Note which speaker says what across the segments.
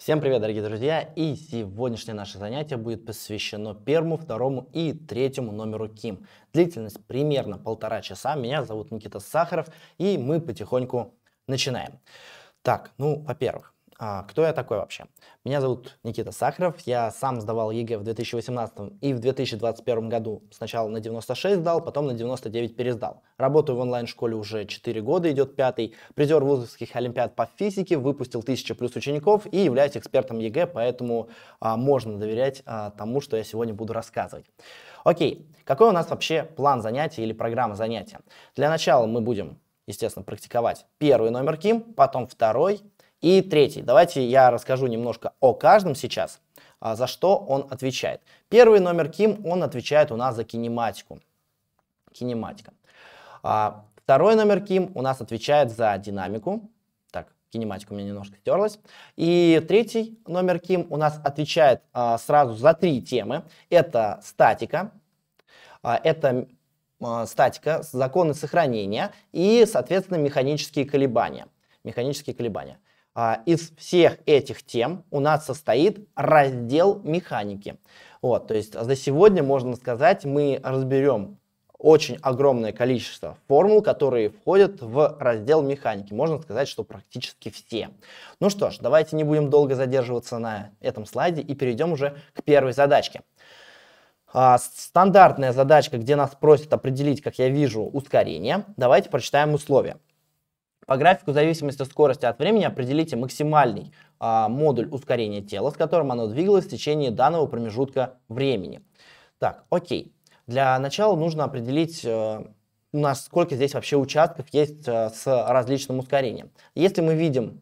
Speaker 1: Всем привет, дорогие друзья! И сегодняшнее наше занятие будет посвящено первому, второму и третьему номеру Ким. Длительность примерно полтора часа. Меня зовут Никита Сахаров, и мы потихоньку начинаем. Так, ну, во-первых, а, кто я такой вообще? Меня зовут Никита Сахаров. Я сам сдавал ЕГЭ в 2018 и в 2021 году. Сначала на 96 дал, потом на 99 пересдал. Работаю в онлайн-школе уже 4 года, идет пятый. Призер вузовских олимпиад по физике, выпустил 1000 плюс учеников и являюсь экспертом ЕГЭ, поэтому а, можно доверять а, тому, что я сегодня буду рассказывать. Окей, какой у нас вообще план занятий или программа занятия? Для начала мы будем естественно, практиковать первый номер КИМ, потом второй, и третий, давайте я расскажу немножко о каждом сейчас, а, за что он отвечает. Первый номер Ким, он отвечает у нас за кинематику. Кинематика. А, второй номер Ким у нас отвечает за динамику. Так, кинематика у меня немножко стерлась. И третий номер Ким у нас отвечает а, сразу за три темы. Это статика, это статика, законы сохранения и, соответственно, механические колебания. Механические колебания. А, из всех этих тем у нас состоит раздел механики. Вот, то есть за сегодня, можно сказать, мы разберем очень огромное количество формул, которые входят в раздел механики. Можно сказать, что практически все. Ну что ж, давайте не будем долго задерживаться на этом слайде и перейдем уже к первой задачке. А, стандартная задачка, где нас просят определить, как я вижу, ускорение. Давайте прочитаем условия. По графику в зависимости от скорости от времени определите максимальный а, модуль ускорения тела, с которым оно двигалось в течение данного промежутка времени. Так, окей. Для начала нужно определить э, у нас сколько здесь вообще участков есть э, с различным ускорением. Если мы видим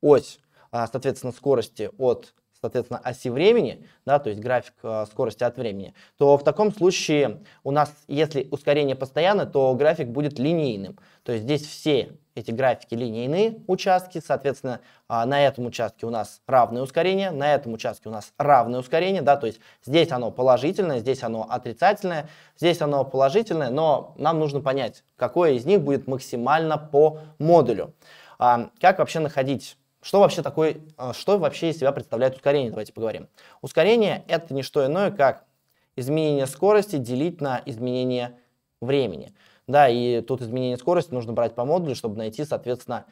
Speaker 1: ось, а, соответственно, скорости от соответственно, оси времени, да, то есть график э, скорости от времени, то в таком случае у нас, если ускорение постоянно, то график будет линейным. То есть здесь все эти графики линейные участки, соответственно, э, на этом участке у нас равное ускорение, на этом участке у нас равное ускорение, да, то есть здесь оно положительное, здесь оно отрицательное, здесь оно положительное, но нам нужно понять, какое из них будет максимально по модулю. Э, как вообще находить что вообще такое, а, что вообще из себя представляет ускорение? Давайте поговорим. Ускорение – это не что иное, как изменение скорости делить на изменение времени. Да, и тут изменение скорости нужно брать по модулю, чтобы найти, соответственно,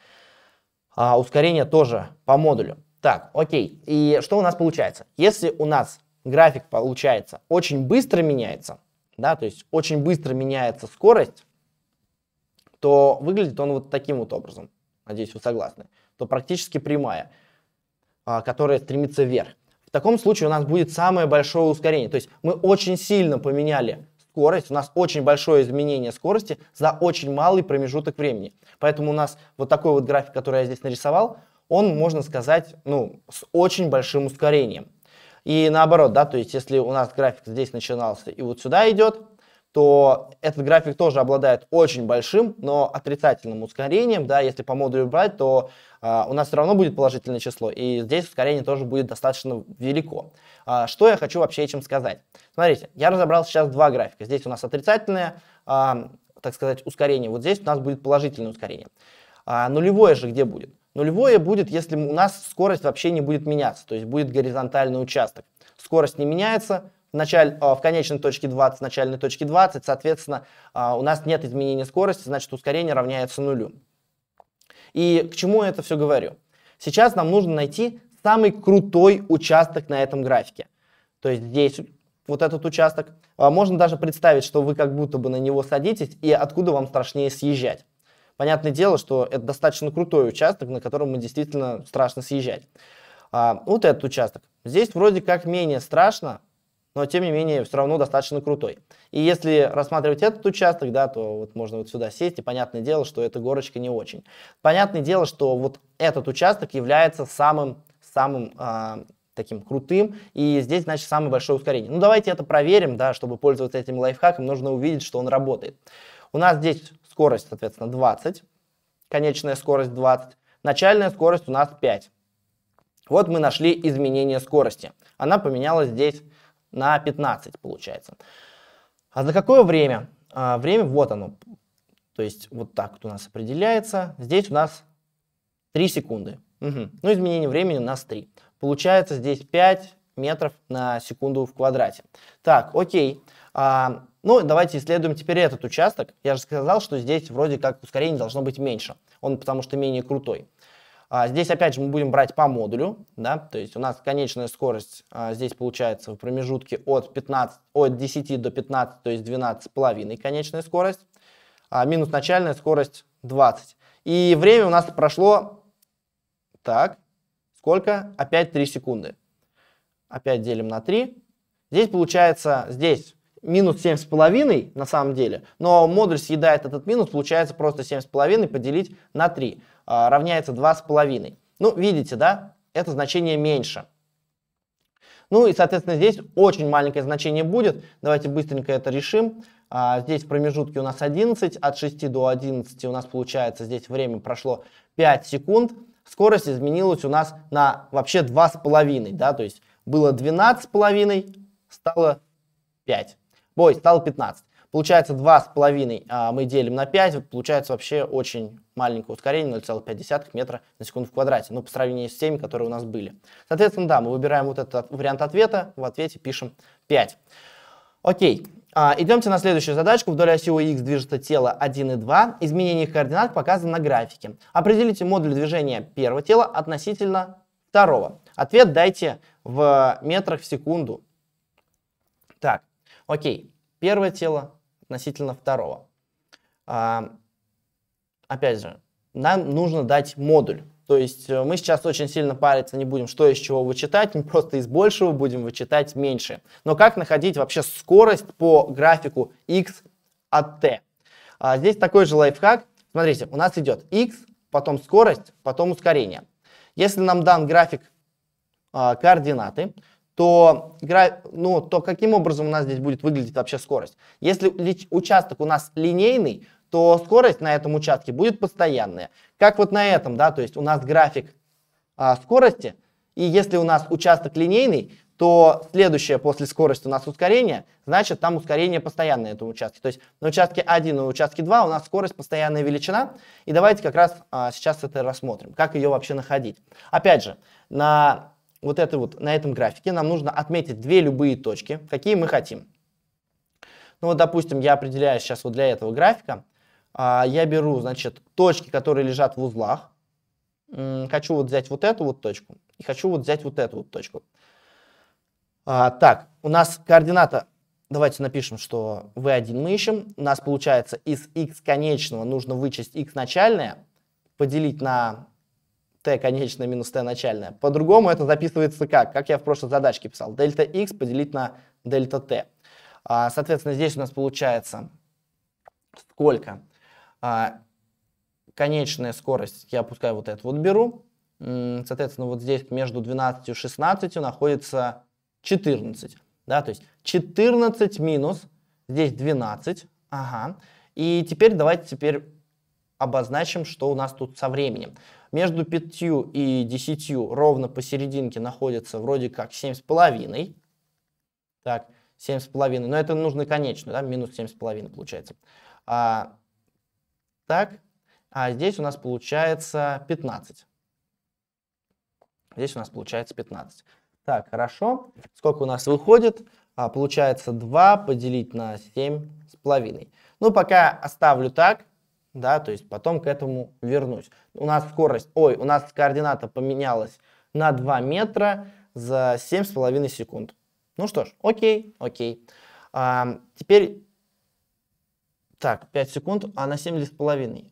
Speaker 1: а, ускорение тоже по модулю. Так, окей. И что у нас получается? Если у нас график получается очень быстро меняется, да, то есть очень быстро меняется скорость, то выглядит он вот таким вот образом. Надеюсь, вы согласны то практически прямая, а, которая стремится вверх. В таком случае у нас будет самое большое ускорение. То есть мы очень сильно поменяли скорость, у нас очень большое изменение скорости за очень малый промежуток времени. Поэтому у нас вот такой вот график, который я здесь нарисовал, он, можно сказать, ну, с очень большим ускорением. И наоборот, да, то есть если у нас график здесь начинался и вот сюда идет, то этот график тоже обладает очень большим, но отрицательным ускорением. Да, если по модулю брать, то э, у нас все равно будет положительное число, и здесь ускорение тоже будет достаточно велико. Э, что я хочу вообще этим сказать? Смотрите, я разобрал сейчас два графика. Здесь у нас отрицательное, э, так сказать, ускорение. Вот здесь у нас будет положительное ускорение. А нулевое же где будет? Нулевое будет, если у нас скорость вообще не будет меняться, то есть будет горизонтальный участок. Скорость не меняется, в, началь, а, в конечной точке 20, в начальной точке 20, соответственно, а, у нас нет изменения скорости, значит ускорение равняется нулю. И к чему я это все говорю? Сейчас нам нужно найти самый крутой участок на этом графике. То есть здесь вот этот участок. А, можно даже представить, что вы как будто бы на него садитесь и откуда вам страшнее съезжать. Понятное дело, что это достаточно крутой участок, на котором мы действительно страшно съезжать. вот этот участок. Здесь вроде как менее страшно, но тем не менее все равно достаточно крутой. И если рассматривать этот участок, да, то вот можно вот сюда сесть, и понятное дело, что эта горочка не очень. Понятное дело, что вот этот участок является самым, самым э, таким крутым, и здесь, значит, самое большое ускорение. Ну, давайте это проверим, да, чтобы пользоваться этим лайфхаком, нужно увидеть, что он работает. У нас здесь скорость, соответственно, 20, конечная скорость 20, начальная скорость у нас 5. Вот мы нашли изменение скорости. Она поменялась здесь на 15 получается. А за какое время? А, время вот оно. То есть вот так вот у нас определяется. Здесь у нас 3 секунды. Угу. Ну, изменение времени у нас 3. Получается здесь 5 метров на секунду в квадрате. Так, окей. А, ну, давайте исследуем теперь этот участок. Я же сказал, что здесь вроде как ускорение должно быть меньше. Он потому что менее крутой. А здесь опять же мы будем брать по модулю, да, то есть у нас конечная скорость а, здесь получается в промежутке от, 15, от 10 до 15, то есть 12,5 конечная скорость, а, минус начальная скорость 20. И время у нас прошло, так, сколько? Опять 3 секунды. Опять делим на 3. Здесь получается, здесь минус 7,5 на самом деле, но модуль съедает этот минус, получается просто 7,5 поделить на 3. А, равняется 2,5. Ну, видите, да, это значение меньше. Ну и, соответственно, здесь очень маленькое значение будет. Давайте быстренько это решим. А, здесь промежутки у нас 11, от 6 до 11 у нас получается здесь время прошло 5 секунд. Скорость изменилась у нас на вообще 2,5, да, то есть было 12,5, стало 5. Бой, стало 15. Получается 2,5 а, мы делим на 5, получается вообще очень маленькое ускорение 0,5 метра на секунду в квадрате, ну, по сравнению с теми, которые у нас были. Соответственно, да, мы выбираем вот этот вариант ответа, в ответе пишем 5. Окей, а, идемте на следующую задачку. Вдоль оси ОХ движется тело 1 и 2. Изменение их координат показано на графике. Определите модуль движения первого тела относительно второго. Ответ дайте в метрах в секунду. Так, окей. Первое тело относительно второго. А, опять же, нам нужно дать модуль. То есть э, мы сейчас очень сильно париться не будем, что из чего вычитать, мы просто из большего будем вычитать меньше. Но как находить вообще скорость по графику x от t? А здесь такой же лайфхак. Смотрите, у нас идет x, потом скорость, потом ускорение. Если нам дан график а, координаты, то, ну, то каким образом у нас здесь будет выглядеть вообще скорость? Если участок у нас линейный, то скорость на этом участке будет постоянная. Как вот на этом, да, то есть у нас график а, скорости, и если у нас участок линейный, то следующее после скорости у нас ускорение, значит там ускорение постоянное на этом участке. То есть на участке 1 и на участке 2 у нас скорость постоянная величина. И давайте как раз а, сейчас это рассмотрим, как ее вообще находить. Опять же, на вот это вот на этом графике нам нужно отметить две любые точки, какие мы хотим. Ну вот, допустим, я определяю сейчас вот для этого графика, а, я беру, значит, точки, которые лежат в узлах, М -м, хочу вот взять вот эту вот точку и хочу вот взять вот эту вот точку. А, так, у нас координата, давайте напишем, что v1 мы ищем, у нас получается из x конечного нужно вычесть x начальное, поделить на t конечная минус t начальная. По-другому это записывается как? Как я в прошлой задачке писал. Дельта x поделить на дельта t. А, соответственно, здесь у нас получается сколько? А, конечная скорость, я пускай вот эту вот беру. Соответственно, вот здесь между 12 и 16 находится 14. Да, то есть 14 минус, здесь 12. Ага. И теперь давайте теперь обозначим, что у нас тут со временем. Между 5 и 10 ровно посерединке находится вроде как 7,5. Так, 7,5. Но это нужно конечно, да, минус 7,5 получается. А, так, а здесь у нас получается 15. Здесь у нас получается 15. Так, хорошо. Сколько у нас выходит? А, получается 2 поделить на 7,5. Ну, пока оставлю так да, то есть потом к этому вернусь. У нас скорость, ой, у нас координата поменялась на 2 метра за 7,5 секунд. Ну что ж, окей, окей. А, теперь, так, 5 секунд, а на 7,5.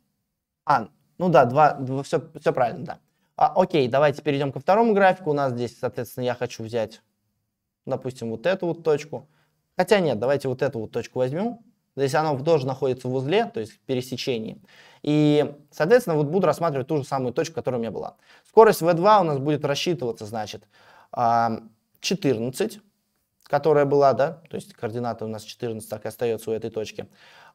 Speaker 1: А, ну да, 2, 2 все, все правильно, да. А, окей, давайте перейдем ко второму графику. У нас здесь, соответственно, я хочу взять, допустим, вот эту вот точку. Хотя нет, давайте вот эту вот точку возьмем. То есть оно тоже находится в узле, то есть в пересечении. И, соответственно, вот буду рассматривать ту же самую точку, которая у меня была. Скорость V2 у нас будет рассчитываться, значит, 14, а, которая была, да, то есть координаты у нас 14, так и остается у этой точки.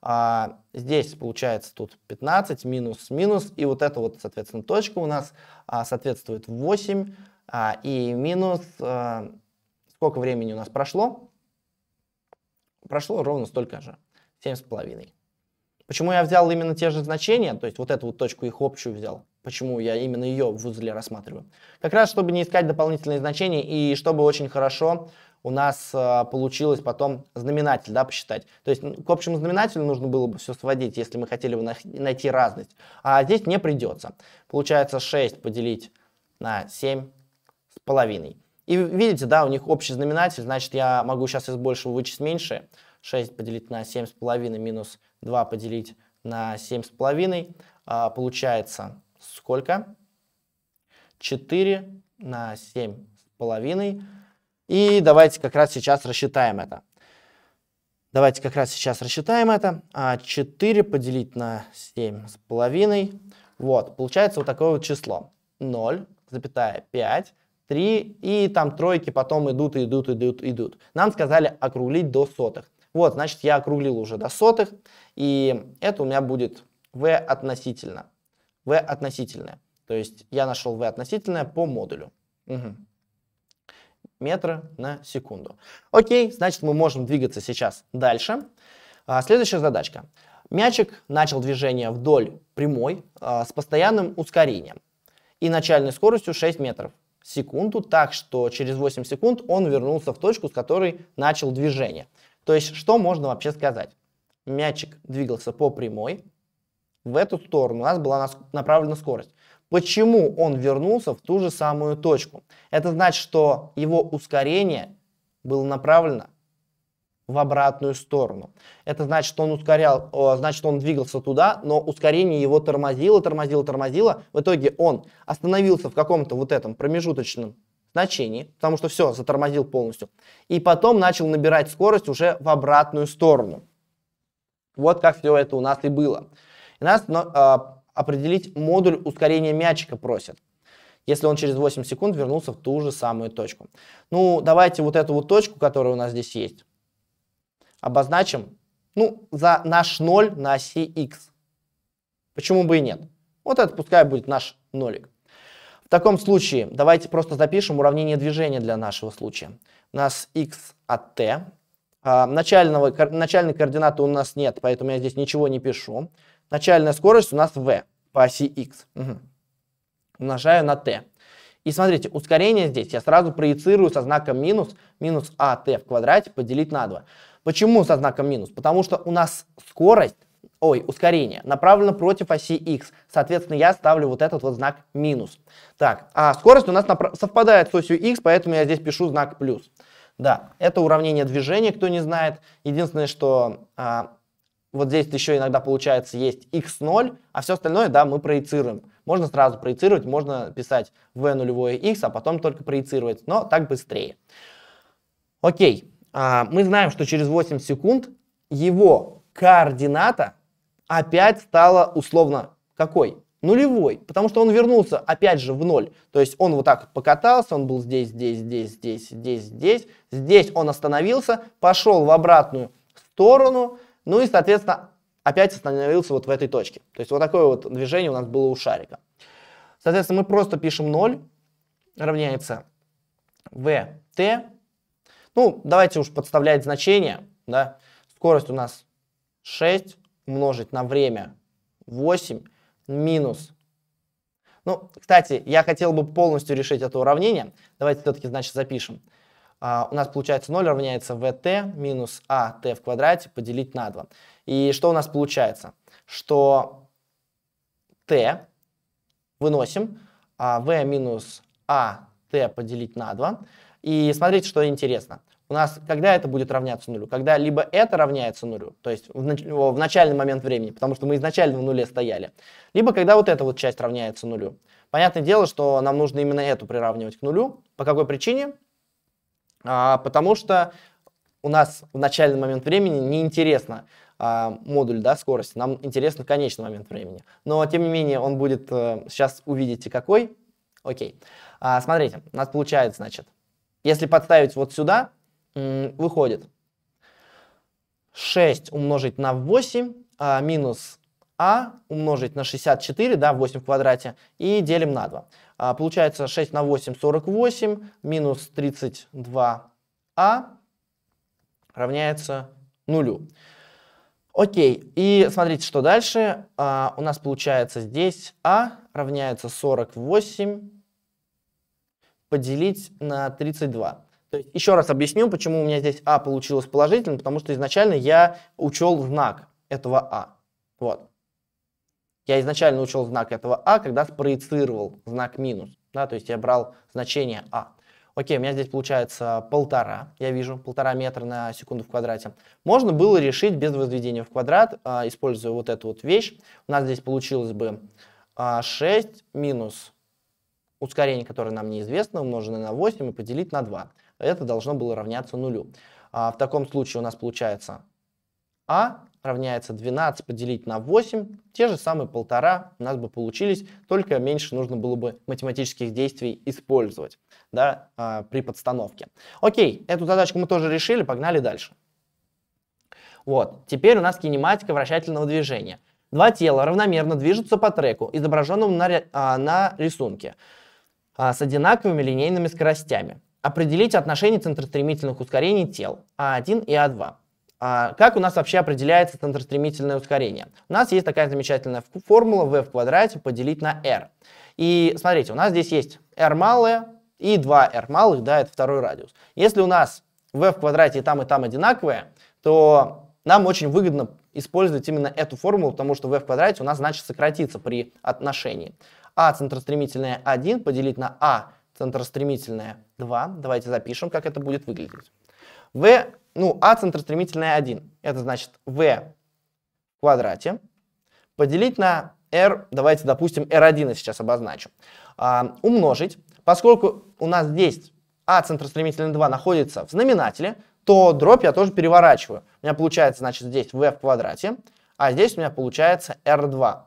Speaker 1: А здесь получается тут 15, минус, минус, и вот эта вот, соответственно, точка у нас а, соответствует 8, а, и минус, а, сколько времени у нас прошло? Прошло ровно столько же. 7,5. Почему я взял именно те же значения, то есть вот эту вот точку их общую взял, почему я именно ее в узле рассматриваю. Как раз, чтобы не искать дополнительные значения и чтобы очень хорошо у нас э, получилось потом знаменатель да, посчитать. То есть к общему знаменателю нужно было бы все сводить, если мы хотели бы на найти разность. А здесь не придется. Получается 6 поделить на 7 с половиной. И видите, да, у них общий знаменатель, значит я могу сейчас из большего вычесть меньшее. 6 поделить на 7,5 минус 2 поделить на 7,5 а, получается сколько? 4 на 7,5. И давайте как раз сейчас рассчитаем это. Давайте как раз сейчас рассчитаем это. 4 а, поделить на 7,5. Вот, получается вот такое вот число. 0,5, 3, и там тройки потом идут, идут, идут, идут. Нам сказали округлить до сотых. Вот, значит, я округлил уже до сотых, и это у меня будет v относительно. v относительное. То есть я нашел v относительное по модулю. Угу. Метра на секунду. Окей, значит, мы можем двигаться сейчас дальше. А, следующая задачка. Мячик начал движение вдоль прямой а, с постоянным ускорением и начальной скоростью 6 метров в секунду, так что через 8 секунд он вернулся в точку, с которой начал движение. То есть, что можно вообще сказать? Мячик двигался по прямой. В эту сторону у нас была направлена скорость. Почему он вернулся в ту же самую точку? Это значит, что его ускорение было направлено в обратную сторону. Это значит, что он ускорял, значит, он двигался туда, но ускорение его тормозило, тормозило, тормозило. В итоге он остановился в каком-то вот этом промежуточном значении, потому что все, затормозил полностью. И потом начал набирать скорость уже в обратную сторону. Вот как все это у нас и было. И нас э, определить модуль ускорения мячика просят если он через 8 секунд вернулся в ту же самую точку. Ну, давайте вот эту вот точку, которая у нас здесь есть, обозначим, ну, за наш 0 на оси x. Почему бы и нет? Вот это пускай будет наш нолик таком случае давайте просто запишем уравнение движения для нашего случая. У нас x от t. А, начального, начальной координаты у нас нет, поэтому я здесь ничего не пишу. Начальная скорость у нас v по оси x. Угу. Умножаю на t. И смотрите, ускорение здесь я сразу проецирую со знаком минус, минус at а в квадрате поделить на 2. Почему со знаком минус? Потому что у нас скорость ой, ускорение, направлено против оси x. Соответственно, я ставлю вот этот вот знак минус. Так, а скорость у нас совпадает с осью x, поэтому я здесь пишу знак плюс. Да, это уравнение движения, кто не знает. Единственное, что а, вот здесь еще иногда получается есть x0, а все остальное, да, мы проецируем. Можно сразу проецировать, можно писать v нулевое x, а потом только проецировать, но так быстрее. Окей, а, мы знаем, что через 8 секунд его координата опять стала условно какой? Нулевой, потому что он вернулся опять же в ноль. То есть он вот так покатался, он был здесь, здесь, здесь, здесь, здесь, здесь. Здесь он остановился, пошел в обратную сторону, ну и, соответственно, опять остановился вот в этой точке. То есть вот такое вот движение у нас было у шарика. Соответственно, мы просто пишем 0, равняется vt. Ну, давайте уж подставлять значение, да. Скорость у нас 6, умножить на время 8 минус. Ну, кстати, я хотел бы полностью решить это уравнение. Давайте все-таки, значит, запишем. А, у нас получается 0 равняется vt минус at в квадрате поделить на 2. И что у нас получается? Что t выносим, а v минус at поделить на 2. И смотрите, что интересно, у нас когда это будет равняться нулю? Когда либо это равняется нулю, то есть в, в начальный момент времени, потому что мы изначально в нуле стояли, либо когда вот эта вот часть равняется нулю. Понятное дело, что нам нужно именно эту приравнивать к нулю. По какой причине? А, потому что у нас в начальный момент времени неинтересно а, модуль да, скорости, нам интересен конечный момент времени. Но, тем не менее, он будет, а, сейчас увидите какой. Окей. А, смотрите, у нас получается, значит, если подставить вот сюда, выходит 6 умножить на 8 а, минус а умножить на 64, да, 8 в квадрате, и делим на 2. А, получается 6 на 8 – 48, минус 32а а равняется нулю. Окей, и смотрите, что дальше. А, у нас получается здесь а равняется 48 поделить на 32. То есть, еще раз объясню, почему у меня здесь А получилось положительным, потому что изначально я учел знак этого А. Вот. Я изначально учел знак этого А, когда спроецировал знак минус. Да, то есть я брал значение А. Окей, у меня здесь получается полтора, я вижу, полтора метра на секунду в квадрате. Можно было решить без возведения в квадрат, а, используя вот эту вот вещь. У нас здесь получилось бы 6 а, минус ускорение, которое нам неизвестно, умноженное на 8 и поделить на 2 это должно было равняться нулю. А в таком случае у нас получается А равняется 12 поделить на 8, те же самые полтора у нас бы получились, только меньше нужно было бы математических действий использовать да, а, при подстановке. Окей, эту задачку мы тоже решили, погнали дальше. Вот, теперь у нас кинематика вращательного движения. Два тела равномерно движутся по треку, изображенному на, а, на рисунке, а, с одинаковыми линейными скоростями. Определить отношение центростремительных ускорений тел А1 и А2. А как у нас вообще определяется центростремительное ускорение? У нас есть такая замечательная формула v в квадрате поделить на r. И смотрите, у нас здесь есть r малое и 2r малых, да, это второй радиус. Если у нас v в квадрате и там, и там одинаковые, то нам очень выгодно использовать именно эту формулу, потому что v в квадрате у нас значит сократится при отношении. а центростремительное 1 поделить на а центростремительная 2. Давайте запишем, как это будет выглядеть. В, ну, А центростремительная 1. Это значит В в квадрате поделить на R, давайте, допустим, R1 я сейчас обозначу. А, умножить. Поскольку у нас здесь А центростремительная 2 находится в знаменателе, то дробь я тоже переворачиваю. У меня получается, значит, здесь V в квадрате, а здесь у меня получается R2.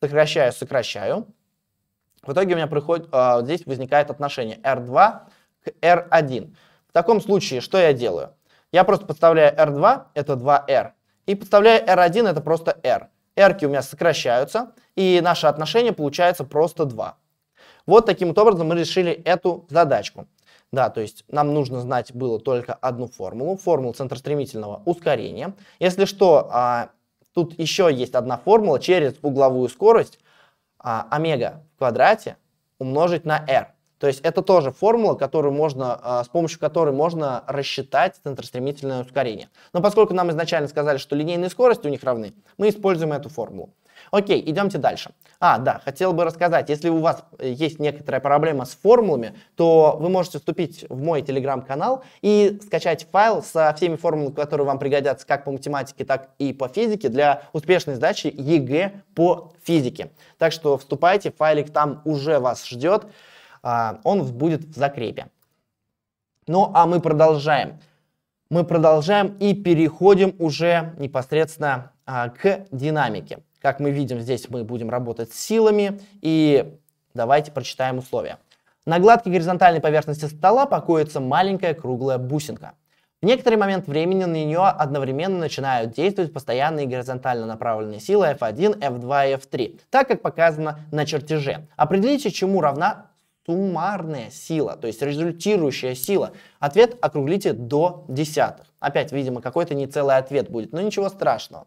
Speaker 1: Сокращаю, сокращаю. В итоге у меня приходит, а, здесь возникает отношение R2 к R1. В таком случае, что я делаю? Я просто подставляю R2, это 2R, и подставляю R1, это просто R. R у меня сокращаются, и наше отношение получается просто 2. Вот таким вот образом мы решили эту задачку. Да, то есть нам нужно знать было только одну формулу, формулу центростремительного ускорения. Если что, а, тут еще есть одна формула через угловую скорость, а, омега в квадрате умножить на r. То есть это тоже формула, которую можно, а, с помощью которой можно рассчитать центростремительное ускорение. Но поскольку нам изначально сказали, что линейные скорости у них равны, мы используем эту формулу. Окей, идемте дальше. А, да, хотел бы рассказать, если у вас э, есть некоторая проблема с формулами, то вы можете вступить в мой телеграм-канал и скачать файл со всеми формулами, которые вам пригодятся как по математике, так и по физике для успешной сдачи ЕГЭ по физике. Так что вступайте, файлик там уже вас ждет, а, он будет в закрепе. Ну, а мы продолжаем. Мы продолжаем и переходим уже непосредственно а, к динамике. Как мы видим, здесь мы будем работать с силами. И давайте прочитаем условия. На гладкой горизонтальной поверхности стола покоится маленькая круглая бусинка. В некоторый момент времени на нее одновременно начинают действовать постоянные горизонтально направленные силы F1, F2 и F3, так как показано на чертеже. Определите, чему равна суммарная сила, то есть результирующая сила. Ответ округлите до десятых. Опять, видимо, какой-то нецелый ответ будет, но ничего страшного.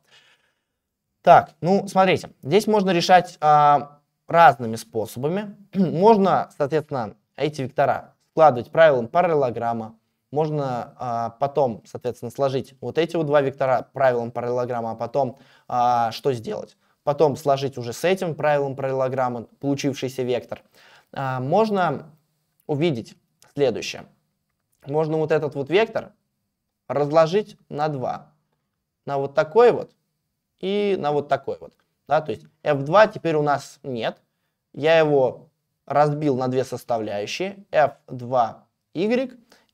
Speaker 1: Так, ну смотрите, здесь можно решать а, разными способами. можно, соответственно, эти вектора складывать правилом параллелограмма. Можно а, потом, соответственно, сложить вот эти вот два вектора правилом параллелограмма, а потом а, что сделать? Потом сложить уже с этим правилом параллелограмма получившийся вектор. А, можно увидеть следующее. Можно вот этот вот вектор разложить на 2. На вот такой вот и на вот такой вот. Да, то есть f2 теперь у нас нет. Я его разбил на две составляющие. f2y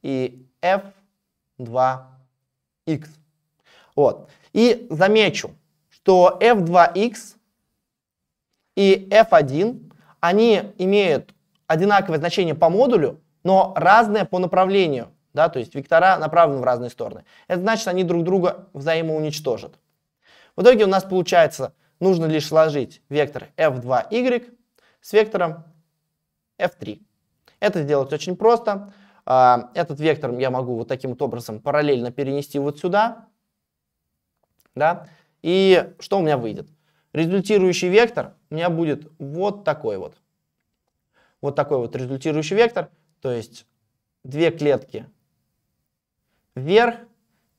Speaker 1: и f2x. Вот. И замечу, что f2x и f1, они имеют одинаковое значение по модулю, но разное по направлению. Да, то есть вектора направлены в разные стороны. Это значит, они друг друга взаимоуничтожат. В итоге у нас получается, нужно лишь сложить вектор f2y с вектором f3. Это сделать очень просто. А, этот вектор я могу вот таким вот образом параллельно перенести вот сюда. Да? И что у меня выйдет? Результирующий вектор у меня будет вот такой вот. Вот такой вот результирующий вектор. То есть две клетки вверх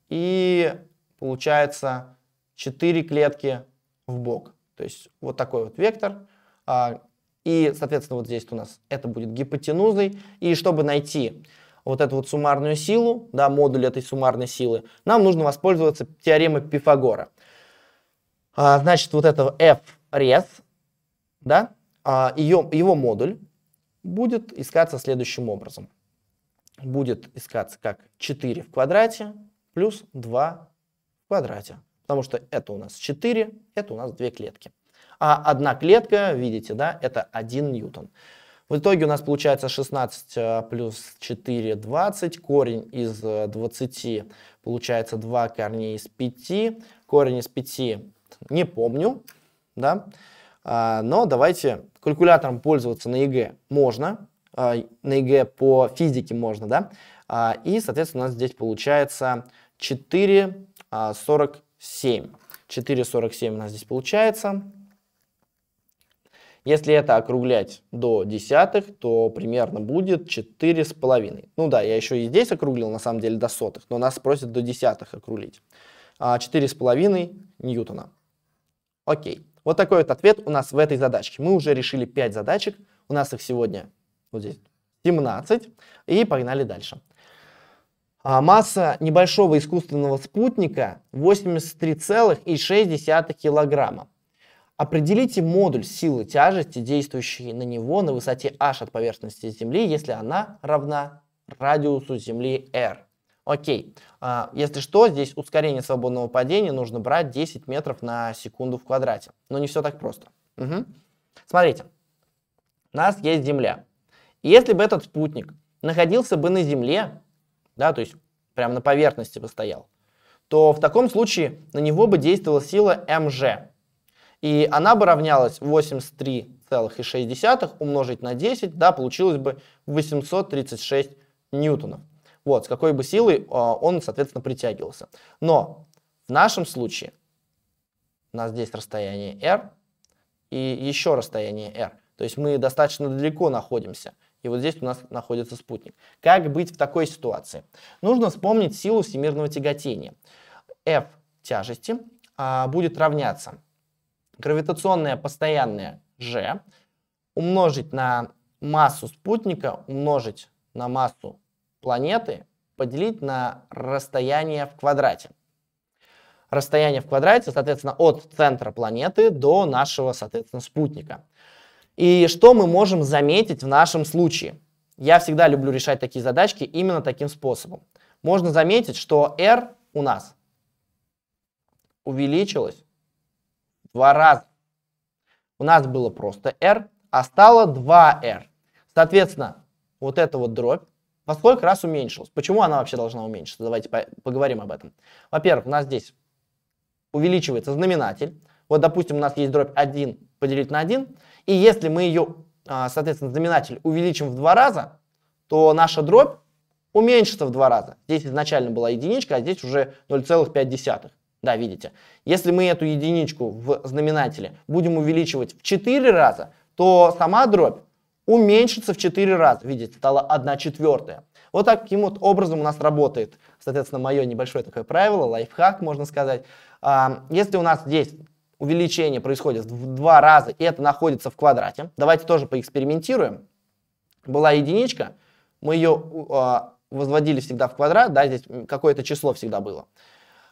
Speaker 1: и получается 4 клетки в бок. То есть вот такой вот вектор. А, и, соответственно, вот здесь у нас это будет гипотенузой. И чтобы найти вот эту вот суммарную силу, да, модуль этой суммарной силы, нам нужно воспользоваться теоремой Пифагора. А, значит, вот этого f рез, да, а, ее, его модуль будет искаться следующим образом. Будет искаться как 4 в квадрате плюс 2 в квадрате. Потому что это у нас 4, это у нас 2 клетки. А одна клетка, видите, да, это 1 ньютон. В итоге у нас получается 16 э, плюс 4, 20. Корень из 20 э, получается 2 корня из 5. Корень из 5 не помню, да. А, но давайте калькулятором пользоваться на ЕГЭ можно. А, на ЕГЭ по физике можно, да. А, и, соответственно, у нас здесь получается 4, 40 7. 4,47 у нас здесь получается. Если это округлять до десятых, то примерно будет 4,5. Ну да, я еще и здесь округлил, на самом деле, до сотых, но нас просят до десятых округлить. 4,5 а, ньютона. Окей. Вот такой вот ответ у нас в этой задачке. Мы уже решили 5 задачек. У нас их сегодня вот здесь 17. И погнали дальше. А масса небольшого искусственного спутника 83,6 килограмма. Определите модуль силы тяжести, действующей на него на высоте h от поверхности Земли, если она равна радиусу Земли r. Окей, а, если что, здесь ускорение свободного падения нужно брать 10 метров на секунду в квадрате. Но не все так просто. Угу. Смотрите, у нас есть Земля. Если бы этот спутник находился бы на Земле, да, то есть прямо на поверхности бы стоял, то в таком случае на него бы действовала сила МЖ. И она бы равнялась 83,6 умножить на 10, да, получилось бы 836 ньютонов. Вот, с какой бы силой э, он, соответственно, притягивался. Но в нашем случае у нас здесь расстояние r и еще расстояние r. То есть мы достаточно далеко находимся. И вот здесь у нас находится спутник. Как быть в такой ситуации? Нужно вспомнить силу всемирного тяготения. F тяжести а, будет равняться гравитационная постоянная G умножить на массу спутника, умножить на массу планеты, поделить на расстояние в квадрате. Расстояние в квадрате, соответственно, от центра планеты до нашего, соответственно, спутника. И что мы можем заметить в нашем случае? Я всегда люблю решать такие задачки именно таким способом. Можно заметить, что R у нас увеличилось в два раза. У нас было просто R, а стало 2R. Соответственно, вот эта вот дробь во сколько раз уменьшилась? Почему она вообще должна уменьшиться? Давайте поговорим об этом. Во-первых, у нас здесь увеличивается знаменатель. Вот, допустим, у нас есть дробь 1 поделить на 1. И если мы ее, а, соответственно, знаменатель увеличим в два раза, то наша дробь уменьшится в два раза. Здесь изначально была единичка, а здесь уже 0,5. Да, видите. Если мы эту единичку в знаменателе будем увеличивать в 4 раза, то сама дробь уменьшится в 4 раза. Видите, стала 1 четвертая. Вот таким вот образом у нас работает, соответственно, мое небольшое такое правило, лайфхак, можно сказать. А, если у нас здесь увеличение происходит в два раза, и это находится в квадрате. Давайте тоже поэкспериментируем. Была единичка, мы ее э, а, возводили всегда в квадрат, да, здесь какое-то число всегда было.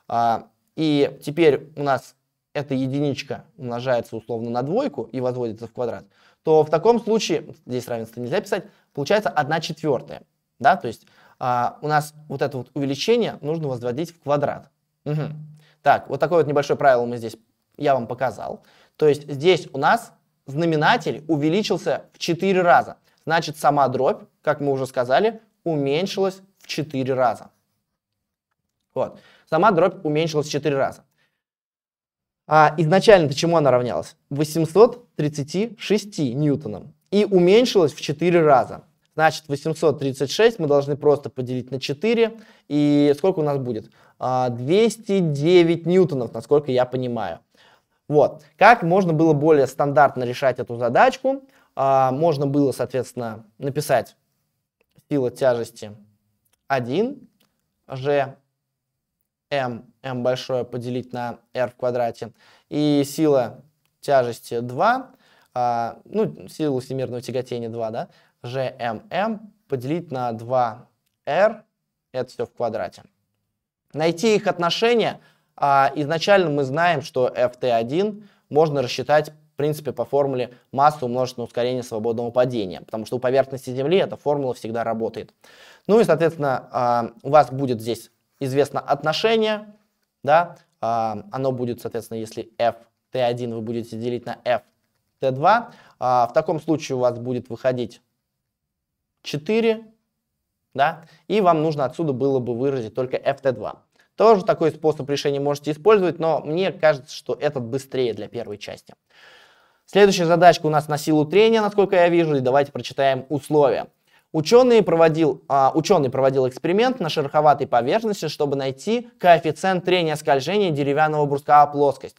Speaker 1: Э, и теперь у нас эта единичка умножается условно на двойку и возводится в квадрат, то в таком случае, здесь равенство нельзя писать, получается 1 четвертая. Да? То есть а, у нас вот это вот увеличение нужно возводить в квадрат. Угу. Так, вот такое вот небольшое правило мы здесь я вам показал. То есть здесь у нас знаменатель увеличился в 4 раза. Значит, сама дробь, как мы уже сказали, уменьшилась в 4 раза. Вот. Сама дробь уменьшилась в 4 раза. А изначально-то чему она равнялась? 836 ньютонам. И уменьшилась в 4 раза. Значит, 836 мы должны просто поделить на 4. И сколько у нас будет? 209 а, ньютонов, насколько я понимаю. Вот. Как можно было более стандартно решать эту задачку? А, можно было, соответственно, написать сила тяжести 1, g, m, m большое поделить на r в квадрате, и сила тяжести 2, а, ну, силу всемирного тяготения 2, да, g, m, m поделить на 2r, это все в квадрате. Найти их отношения – а изначально мы знаем, что ft1 можно рассчитать в принципе, по формуле масса умножить на ускорение свободного падения, потому что у поверхности Земли эта формула всегда работает. Ну и, соответственно, а, у вас будет здесь известно отношение, да, а, оно будет, соответственно, если ft 1 вы будете делить на ft 2 а, в таком случае у вас будет выходить 4, да, и вам нужно отсюда было бы выразить только ft 2 тоже такой способ решения можете использовать, но мне кажется, что этот быстрее для первой части. Следующая задачка у нас на силу трения, насколько я вижу, и давайте прочитаем условия. Ученый проводил, а, ученый проводил эксперимент на шероховатой поверхности, чтобы найти коэффициент трения скольжения деревянного бруска о плоскость.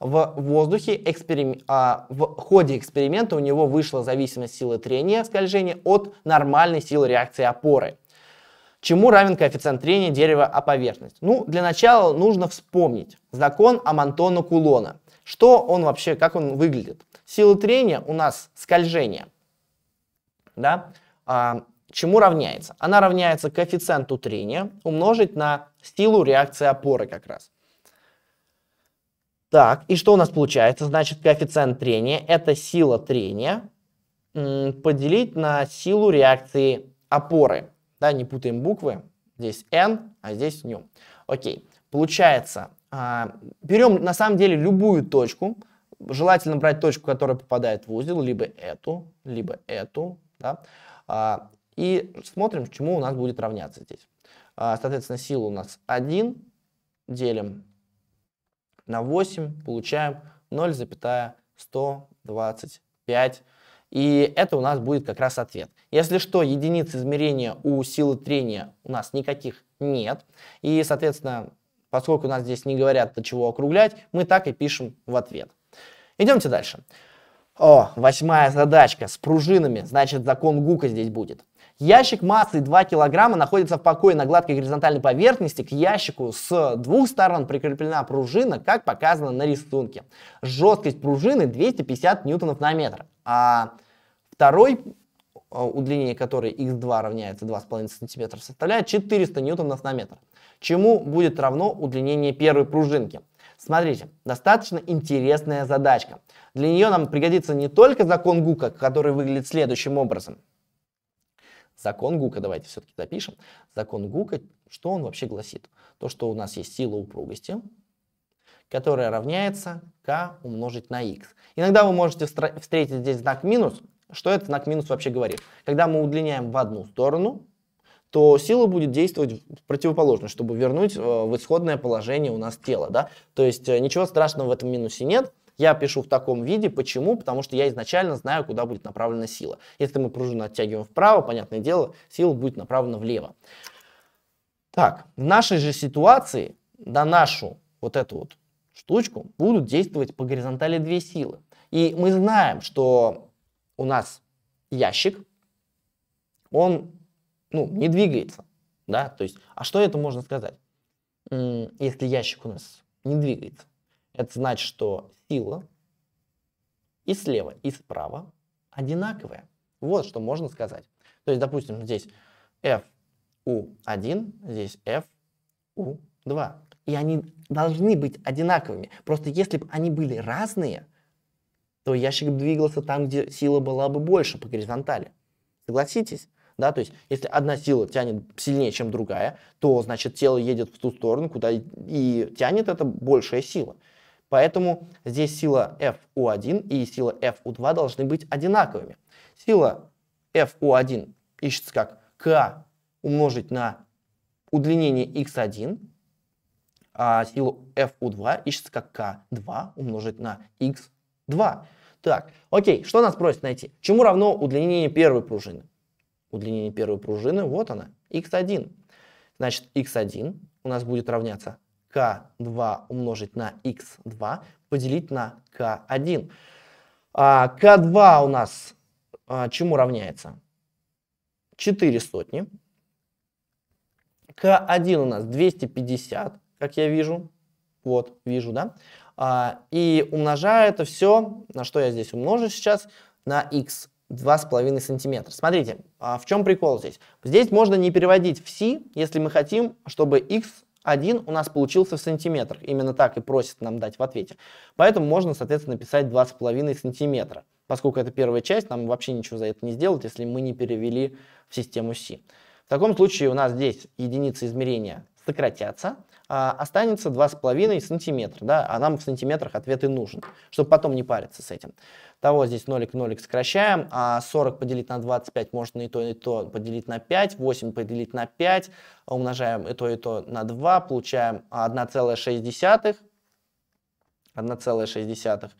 Speaker 1: В воздухе эксперим... а, в ходе эксперимента у него вышла зависимость силы трения скольжения от нормальной силы реакции опоры. Чему равен коэффициент трения дерева о поверхность? Ну, для начала нужно вспомнить закон Амантона Кулона. Что он вообще, как он выглядит? Сила трения у нас скольжение. Да? А, чему равняется? Она равняется коэффициенту трения умножить на силу реакции опоры как раз. Так, и что у нас получается? Значит, коэффициент трения – это сила трения поделить на силу реакции опоры. Да, не путаем буквы. Здесь n, а здесь new. Окей. Получается, а, берем на самом деле любую точку. Желательно брать точку, которая попадает в узел, либо эту, либо эту. Да? А, и смотрим, к чему у нас будет равняться здесь. А, соответственно, сила у нас 1, делим на 8, получаем 0,125 и это у нас будет как раз ответ. Если что, единиц измерения у силы трения у нас никаких нет. И, соответственно, поскольку у нас здесь не говорят, до чего округлять, мы так и пишем в ответ. Идемте дальше. О, восьмая задачка с пружинами, значит закон Гука здесь будет. Ящик массой 2 кг находится в покое на гладкой горизонтальной поверхности. К ящику с двух сторон прикреплена пружина, как показано на рисунке. Жесткость пружины 250 ньютонов на метр. А второй а, удлинение которое x2 равняется 2,5 см, составляет 400 ньютонов на метр, чему будет равно удлинение первой пружинки. Смотрите, достаточно интересная задачка. Для нее нам пригодится не только закон Гука, который выглядит следующим образом. Закон Гука, давайте все-таки запишем. Закон Гука, что он вообще гласит? То, что у нас есть сила упругости, которая равняется k умножить на x. Иногда вы можете встретить здесь знак минус. Что этот знак минус вообще говорит? Когда мы удлиняем в одну сторону, то сила будет действовать противоположно, чтобы вернуть э, в исходное положение у нас тело. Да? То есть э, ничего страшного в этом минусе нет. Я пишу в таком виде. Почему? Потому что я изначально знаю, куда будет направлена сила. Если мы пружину оттягиваем вправо, понятное дело, сила будет направлена влево. Так, в нашей же ситуации на нашу вот эту вот штучку, будут действовать по горизонтали две силы. И мы знаем, что у нас ящик, он ну, не двигается. Да? То есть, а что это можно сказать? Если ящик у нас не двигается, это значит, что сила и слева, и справа одинаковая. Вот что можно сказать. То есть, допустим, здесь F U1, здесь F U2 и они должны быть одинаковыми. Просто если бы они были разные, то ящик бы двигался там, где сила была бы больше по горизонтали. Согласитесь? Да, то есть, если одна сила тянет сильнее, чем другая, то, значит, тело едет в ту сторону, куда и тянет это большая сила. Поэтому здесь сила FU1 и сила FU2 должны быть одинаковыми. Сила FU1 ищется как К умножить на удлинение x1 а, силу f 2 ищется как k2 умножить на x2. Так, окей, что нас просит найти? Чему равно удлинение первой пружины? Удлинение первой пружины, вот она, x1. Значит, x1 у нас будет равняться k2 умножить на x2 поделить на k1. А k2 у нас а, чему равняется? 4 сотни. k 1 у нас 250 как я вижу. Вот, вижу, да? А, и умножаю это все, на что я здесь умножу сейчас, на x. 2,5 сантиметра. Смотрите, а в чем прикол здесь? Здесь можно не переводить в си, если мы хотим, чтобы x1 у нас получился в сантиметрах. Именно так и просит нам дать в ответе. Поэтому можно, соответственно, написать 2,5 сантиметра. Поскольку это первая часть, нам вообще ничего за это не сделать, если мы не перевели в систему си. В таком случае у нас здесь единица измерения сократятся, а останется 2,5 сантиметра, да, а нам в сантиметрах ответ и нужен, чтобы потом не париться с этим. Того здесь нолик, нолик сокращаем, а 40 поделить на 25 можно и то, и то поделить на 5, 8 поделить на 5, умножаем и то, и то на 2, получаем 1,6, 1,6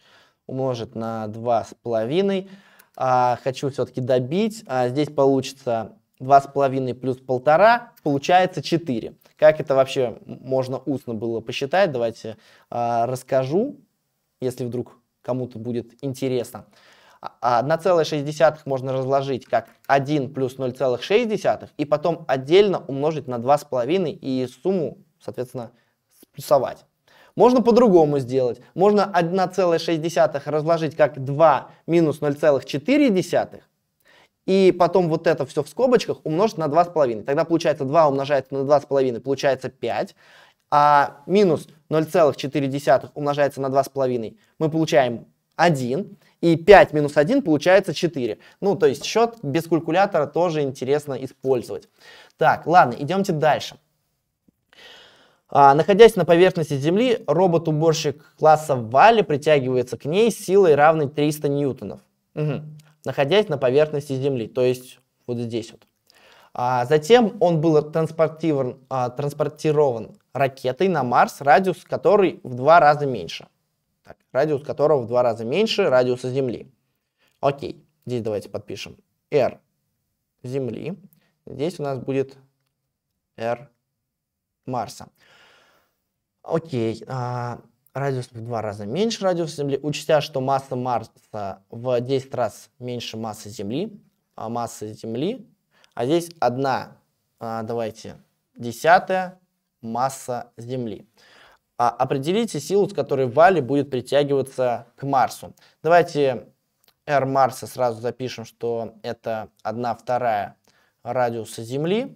Speaker 1: умножить на 2,5, а, хочу все-таки добить, а, здесь получится 2,5 плюс 1,5, получается 4. Как это вообще можно устно было посчитать, давайте э, расскажу, если вдруг кому-то будет интересно. 1,6 а, а можно разложить как 1 плюс 0,6 и потом отдельно умножить на 2,5 и сумму, соответственно, сплюсовать. Можно по-другому сделать. Можно 1,6 разложить как 2 минус 0,4 и потом вот это все в скобочках умножить на 2,5. Тогда получается 2 умножается на 2,5, получается 5. А минус 0,4 умножается на 2,5, мы получаем 1. И 5 минус 1 получается 4. Ну, то есть счет без калькулятора тоже интересно использовать. Так, ладно, идемте дальше. А, находясь на поверхности Земли, робот-уборщик класса Вали притягивается к ней силой равной 300 ньютонов. Угу находясь на поверхности Земли, то есть вот здесь вот. А затем он был транспортирован, а, транспортирован ракетой на Марс, радиус которой в два раза меньше. Так, радиус которого в два раза меньше радиуса Земли. Окей, здесь давайте подпишем R Земли. Здесь у нас будет R Марса. Окей, а, радиус в два раза меньше радиуса Земли, учтя, что масса Марса в 10 раз меньше массы Земли, а масса Земли, а здесь одна, а, давайте, десятая масса Земли. А определите силу, с которой Вали будет притягиваться к Марсу. Давайте R Марса сразу запишем, что это 1 вторая радиуса Земли.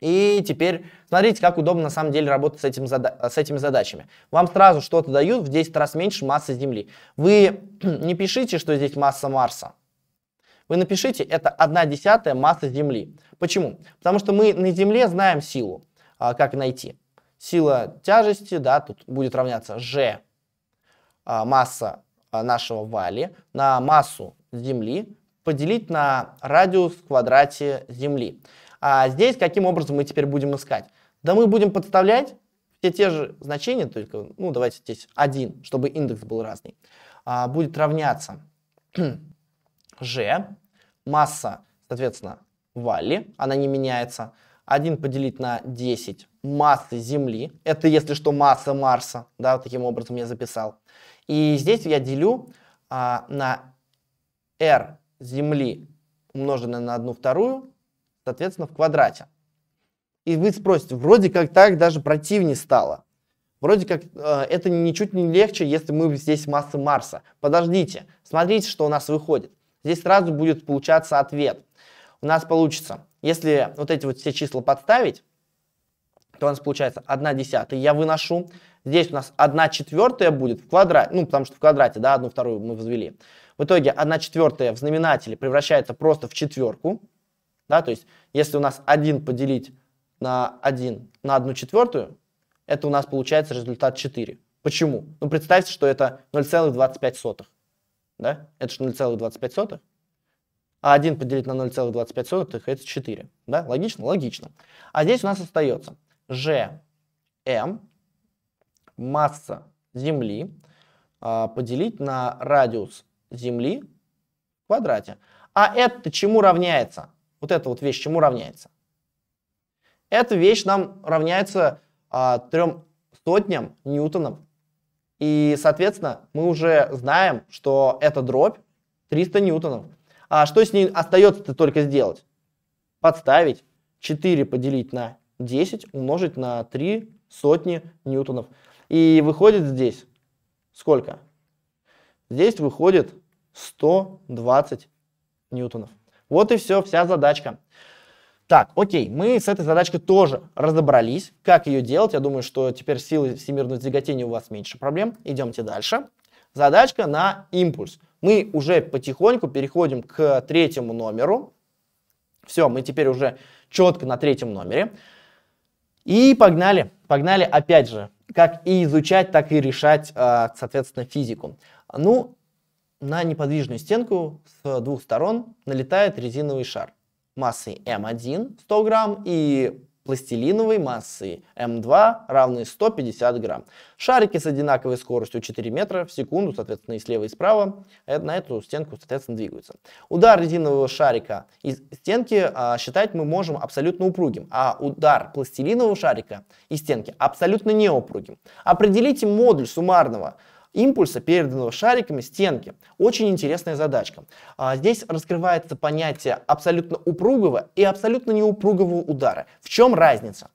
Speaker 1: И теперь смотрите, как удобно на самом деле работать с, этим зада с этими задачами. Вам сразу что-то дают в 10 раз меньше массы Земли. Вы не пишите, что здесь масса Марса. Вы напишите, это 1 десятая масса Земли. Почему? Потому что мы на Земле знаем силу, а, как найти. Сила тяжести, да, тут будет равняться G, а, масса а, нашего вали, на массу Земли поделить на радиус в квадрате Земли. А здесь каким образом мы теперь будем искать? Да мы будем подставлять все те же значения, только, ну, давайте здесь один, чтобы индекс был разный, а, будет равняться g, масса, соответственно, вали, она не меняется, 1 поделить на 10 массы Земли, это, если что, масса Марса, да, вот таким образом я записал. И здесь я делю а, на r Земли умноженное на 1 вторую соответственно, в квадрате. И вы спросите, вроде как так даже противнее стало. Вроде как э, это ничуть не легче, если мы здесь массы Марса. Подождите, смотрите, что у нас выходит. Здесь сразу будет получаться ответ. У нас получится, если вот эти вот все числа подставить, то у нас получается 1 десятая я выношу. Здесь у нас 1 четвертая будет в квадрате, ну потому что в квадрате, да, одну вторую мы возвели. В итоге 1 четвертая в знаменателе превращается просто в четверку. Да? То есть, если у нас 1 поделить на 1 на 1 четвертую, это у нас получается результат 4. Почему? Ну, представьте, что это 0,25. Да? Это же 0,25. А 1 поделить на 0,25 это 4. Да? Логично? Логично. А здесь у нас остается g m масса Земли а, поделить на радиус Земли в квадрате. А это чему равняется? Вот эта вот вещь чему равняется? Эта вещь нам равняется а, трем сотням ньютонов. И, соответственно, мы уже знаем, что эта дробь 300 ньютонов. А что с ней остается-то только сделать? Подставить 4 поделить на 10 умножить на 3 сотни ньютонов. И выходит здесь сколько? Здесь выходит 120 ньютонов. Вот и все, вся задачка. Так, окей, мы с этой задачкой тоже разобрались, как ее делать. Я думаю, что теперь силы всемирного тяготения у вас меньше проблем. Идемте дальше. Задачка на импульс. Мы уже потихоньку переходим к третьему номеру. Все, мы теперь уже четко на третьем номере. И погнали, погнали опять же, как и изучать, так и решать, а, соответственно, физику. Ну, на неподвижную стенку с двух сторон налетает резиновый шар массой М1 100 грамм и пластилиновой массы М2 равны 150 грамм. Шарики с одинаковой скоростью 4 метра в секунду, соответственно, и слева, и справа, э, на эту стенку, соответственно, двигаются. Удар резинового шарика из стенки а, считать мы можем абсолютно упругим, а удар пластилинового шарика из стенки абсолютно неупругим. Определите модуль суммарного импульса, переданного шариками стенки. Очень интересная задачка. А, здесь раскрывается понятие абсолютно упругого и абсолютно неупругого удара. В чем разница?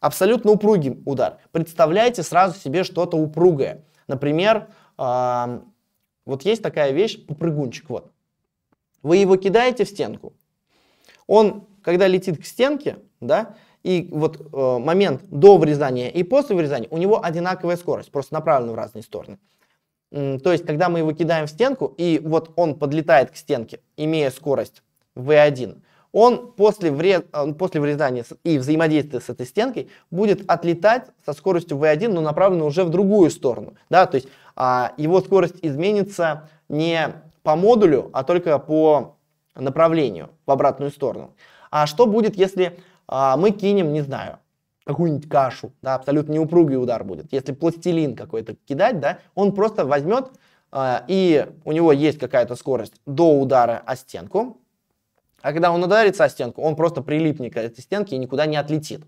Speaker 1: Абсолютно упругий удар. Представляете сразу себе что-то упругое. Например, а, вот есть такая вещь, попрыгунчик, вот. Вы его кидаете в стенку, он, когда летит к стенке, да, и вот э, момент до врезания и после врезания, у него одинаковая скорость, просто направлена в разные стороны. То есть, когда мы его кидаем в стенку, и вот он подлетает к стенке, имея скорость V1, он после, вред, после врезания и взаимодействия с этой стенкой будет отлетать со скоростью V1, но направлено уже в другую сторону. Да? То есть а, его скорость изменится не по модулю, а только по направлению, в обратную сторону. А что будет, если а, мы кинем, не знаю, какую-нибудь кашу, да, абсолютно неупругий удар будет. Если пластилин какой-то кидать, да, он просто возьмет, а, и у него есть какая-то скорость до удара о стенку, а когда он ударится о стенку, он просто прилипнет к этой стенке и никуда не отлетит.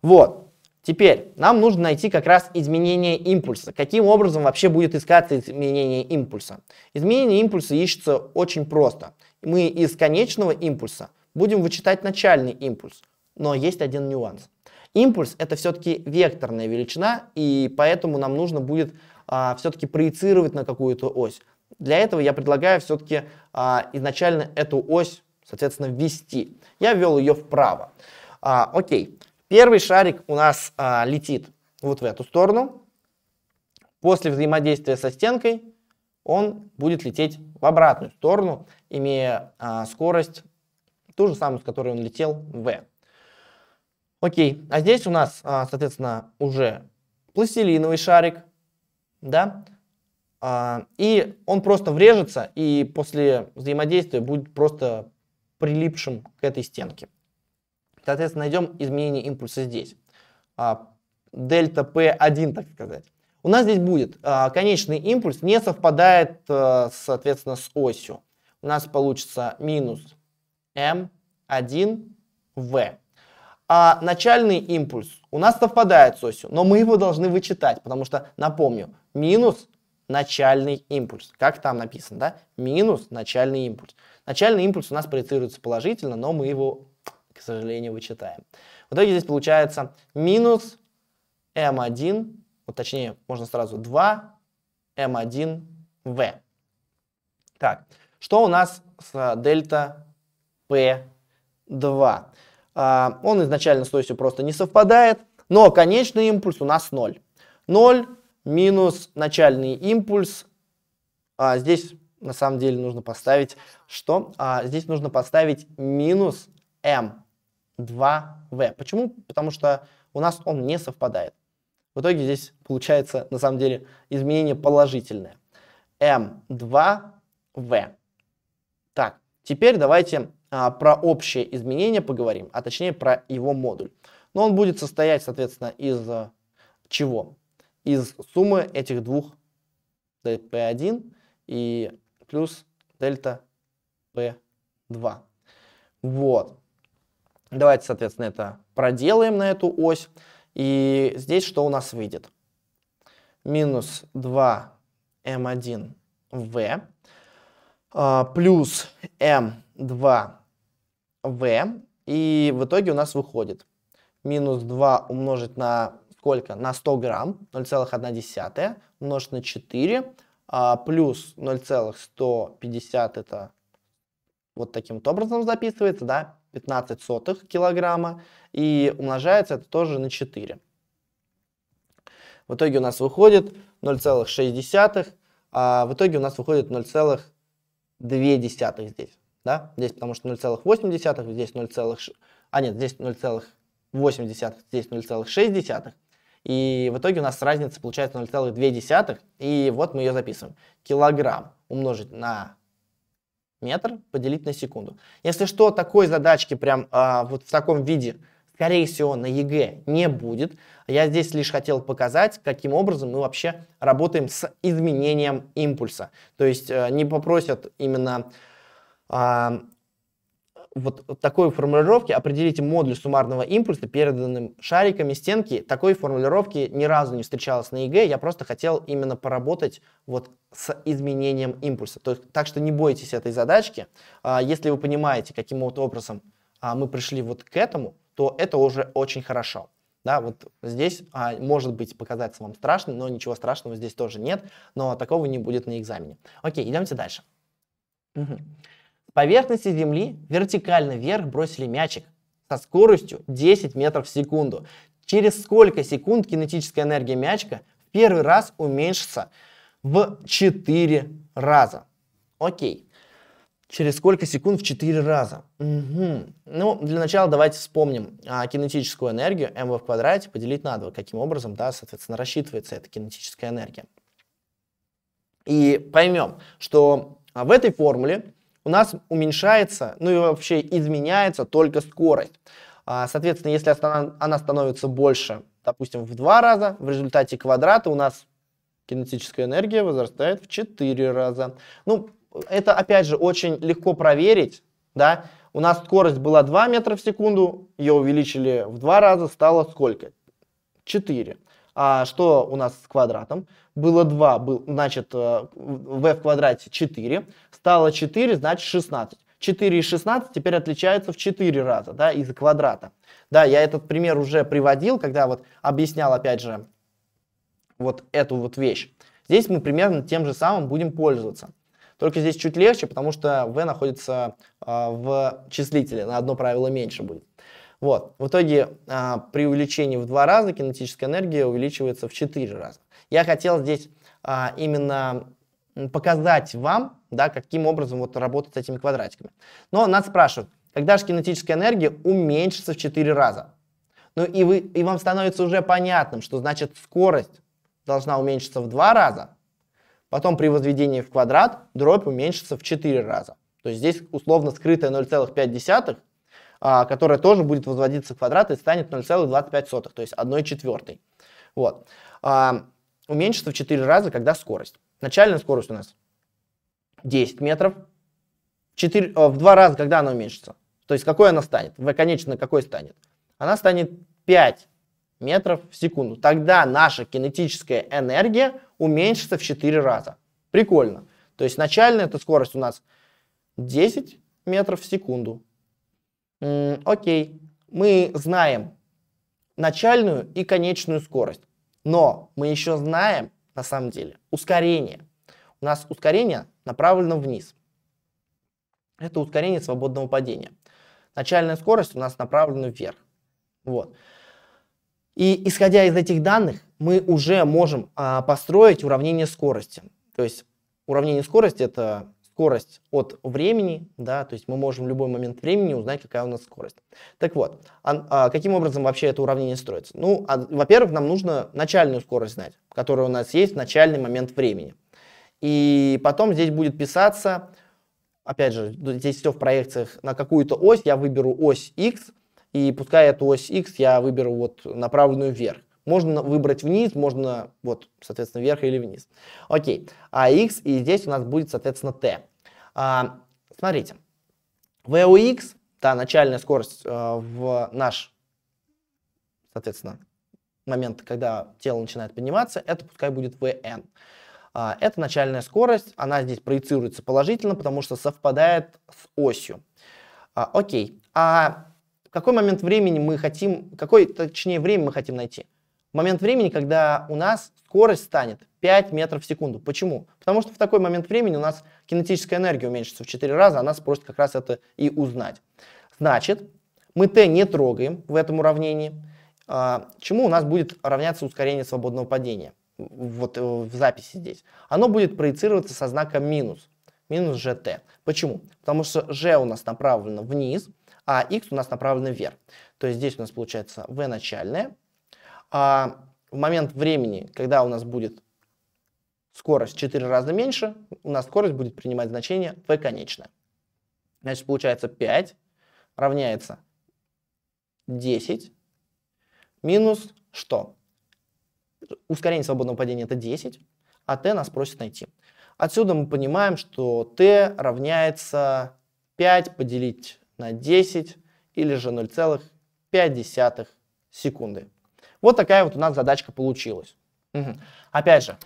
Speaker 1: Вот. Теперь нам нужно найти как раз изменение импульса. Каким образом вообще будет искаться изменение импульса? Изменение импульса ищется очень просто. Мы из конечного импульса – будем вычитать начальный импульс. Но есть один нюанс. Импульс это все-таки векторная величина, и поэтому нам нужно будет а, все-таки проецировать на какую-то ось. Для этого я предлагаю все-таки а, изначально эту ось, соответственно, ввести. Я ввел ее вправо. А, окей, первый шарик у нас а, летит вот в эту сторону. После взаимодействия со стенкой он будет лететь в обратную сторону, имея а, скорость ту же самую, с которой он летел в. Окей, а здесь у нас, а, соответственно, уже пластилиновый шарик, да, а, и он просто врежется, и после взаимодействия будет просто прилипшим к этой стенке. Соответственно, найдем изменение импульса здесь. А, дельта P1, так сказать. У нас здесь будет конечный импульс, не совпадает, э, соответственно, с осью. У нас получится минус М1В. А начальный импульс у нас совпадает с осью, но мы его должны вычитать, потому что, напомню, минус начальный импульс. Как там написано, да? Минус начальный импульс. Начальный импульс у нас проецируется положительно, но мы его, к сожалению, вычитаем. В итоге здесь получается минус m1, вот точнее, можно сразу 2 m1v. Так, что у нас с э, дельта P2. А, он изначально с точностью просто не совпадает, но конечный импульс у нас 0. 0 минус начальный импульс. А, здесь на самом деле нужно поставить что? А, здесь нужно поставить минус m2v. Эм Почему? Потому что у нас он не совпадает. В итоге здесь получается на самом деле изменение положительное. m2v. Эм так, теперь давайте а, про общее изменение поговорим, а точнее про его модуль. Но он будет состоять, соответственно, из э, чего? Из суммы этих двух dp1 и плюс дельта p2. Вот. Давайте, соответственно, это проделаем на эту ось. И здесь что у нас выйдет? Минус 2m1v эм а, плюс m2 эм v, и в итоге у нас выходит минус 2 умножить на сколько? На 100 грамм, 0,1 умножить на 4, а, плюс 0,150 это вот таким вот образом записывается, да, 15 сотых килограмма, и умножается это тоже на 4. В итоге у нас выходит 0,6, а в итоге у нас выходит 0,2 здесь да, здесь потому что 0,8, здесь 0, а нет, здесь 0,8, здесь 0,6, и в итоге у нас разница получается 0,2, и вот мы ее записываем. Килограмм умножить на метр, поделить на секунду. Если что, такой задачки прям а, вот в таком виде, скорее всего, на ЕГЭ не будет. Я здесь лишь хотел показать, каким образом мы вообще работаем с изменением импульса. То есть а, не попросят именно вот такой формулировки определите модуль суммарного импульса, переданным шариками стенки. Такой формулировки ни разу не встречалась на ЕГЭ. Я просто хотел именно поработать вот с изменением импульса. То есть, так что не бойтесь этой задачки. А, если вы понимаете, каким вот образом а, мы пришли вот к этому, то это уже очень хорошо. Да, вот здесь а, может быть показаться вам страшно, но ничего страшного здесь тоже нет, но такого не будет на экзамене. Окей, идемте дальше. Угу поверхности Земли вертикально вверх бросили мячик со скоростью 10 метров в секунду. Через сколько секунд кинетическая энергия мячика в первый раз уменьшится в 4 раза? Окей. Через сколько секунд в 4 раза? Угу. Ну, для начала давайте вспомним а, кинетическую энергию mv в квадрате поделить на 2. Каким образом, да, соответственно, рассчитывается эта кинетическая энергия. И поймем, что а, в этой формуле у нас уменьшается, ну и вообще изменяется только скорость. А, соответственно, если она становится больше, допустим, в два раза, в результате квадрата у нас кинетическая энергия возрастает в 4 раза. Ну, это, опять же, очень легко проверить, да, у нас скорость была 2 метра в секунду, ее увеличили в 2 раза, стало сколько? 4. А что у нас с квадратом? было 2, был, значит, v э, в квадрате 4, стало 4, значит 16. 4 и 16 теперь отличаются в 4 раза, да, из квадрата. Да, я этот пример уже приводил, когда вот объяснял, опять же, вот эту вот вещь. Здесь мы примерно тем же самым будем пользоваться. Только здесь чуть легче, потому что v находится э, в числителе, на одно правило меньше будет. Вот. В итоге э, при увеличении в два раза кинетическая энергия увеличивается в 4 раза. Я хотел здесь а, именно показать вам, да, каким образом вот работать с этими квадратиками. Но нас спрашивают, когда же кинетическая энергия уменьшится в 4 раза? Ну и, вы, и вам становится уже понятным, что значит скорость должна уменьшиться в 2 раза, потом при возведении в квадрат дробь уменьшится в 4 раза. То есть здесь условно скрытая 0,5, а, которая тоже будет возводиться в квадрат и станет 0,25, то есть 1 четвертой. Вот. А, уменьшится в 4 раза, когда скорость. Начальная скорость у нас 10 метров. 4, э, в 2 раза, когда она уменьшится. То есть какой она станет? В конечной какой станет? Она станет 5 метров в секунду. Тогда наша кинетическая энергия уменьшится в 4 раза. Прикольно. То есть начальная эта скорость у нас 10 метров в секунду. -м, окей. Мы знаем начальную и конечную скорость. Но мы еще знаем, на самом деле, ускорение. У нас ускорение направлено вниз. Это ускорение свободного падения. Начальная скорость у нас направлена вверх. Вот. И исходя из этих данных, мы уже можем а, построить уравнение скорости. То есть уравнение скорости это скорость от времени, да, то есть мы можем в любой момент времени узнать, какая у нас скорость. Так вот, а, а каким образом вообще это уравнение строится? Ну, а, во-первых, нам нужно начальную скорость знать, которая у нас есть в начальный момент времени. И потом здесь будет писаться, опять же, здесь все в проекциях, на какую-то ось я выберу ось x, и пускай эту ось x я выберу вот направленную вверх. Можно выбрать вниз, можно, вот, соответственно, вверх или вниз. Окей, а x, и здесь у нас будет, соответственно, t. А, смотрите, VOX, та начальная скорость а, в наш, соответственно, момент, когда тело начинает подниматься, это пускай будет VN. А, это начальная скорость, она здесь проецируется положительно, потому что совпадает с осью. А, окей, а в какой момент времени мы хотим, какой, точнее, время мы хотим найти? момент времени, когда у нас скорость станет 5 метров в секунду. Почему? Потому что в такой момент времени у нас кинетическая энергия уменьшится в 4 раза, она спросит как раз это и узнать. Значит, мы t не трогаем в этом уравнении, а, чему у нас будет равняться ускорение свободного падения. Вот э, в записи здесь. Оно будет проецироваться со знаком минус. Минус gt. Почему? Потому что g у нас направлено вниз, а x у нас направлено вверх. То есть здесь у нас получается v начальное а в момент времени, когда у нас будет скорость в 4 раза меньше, у нас скорость будет принимать значение v конечное. Значит, получается 5 равняется 10 минус что? Ускорение свободного падения это 10, а t нас просит найти. Отсюда мы понимаем, что t равняется 5 поделить на 10 или же 0,5 секунды. Вот такая вот у нас задачка получилась. Угу. Опять же,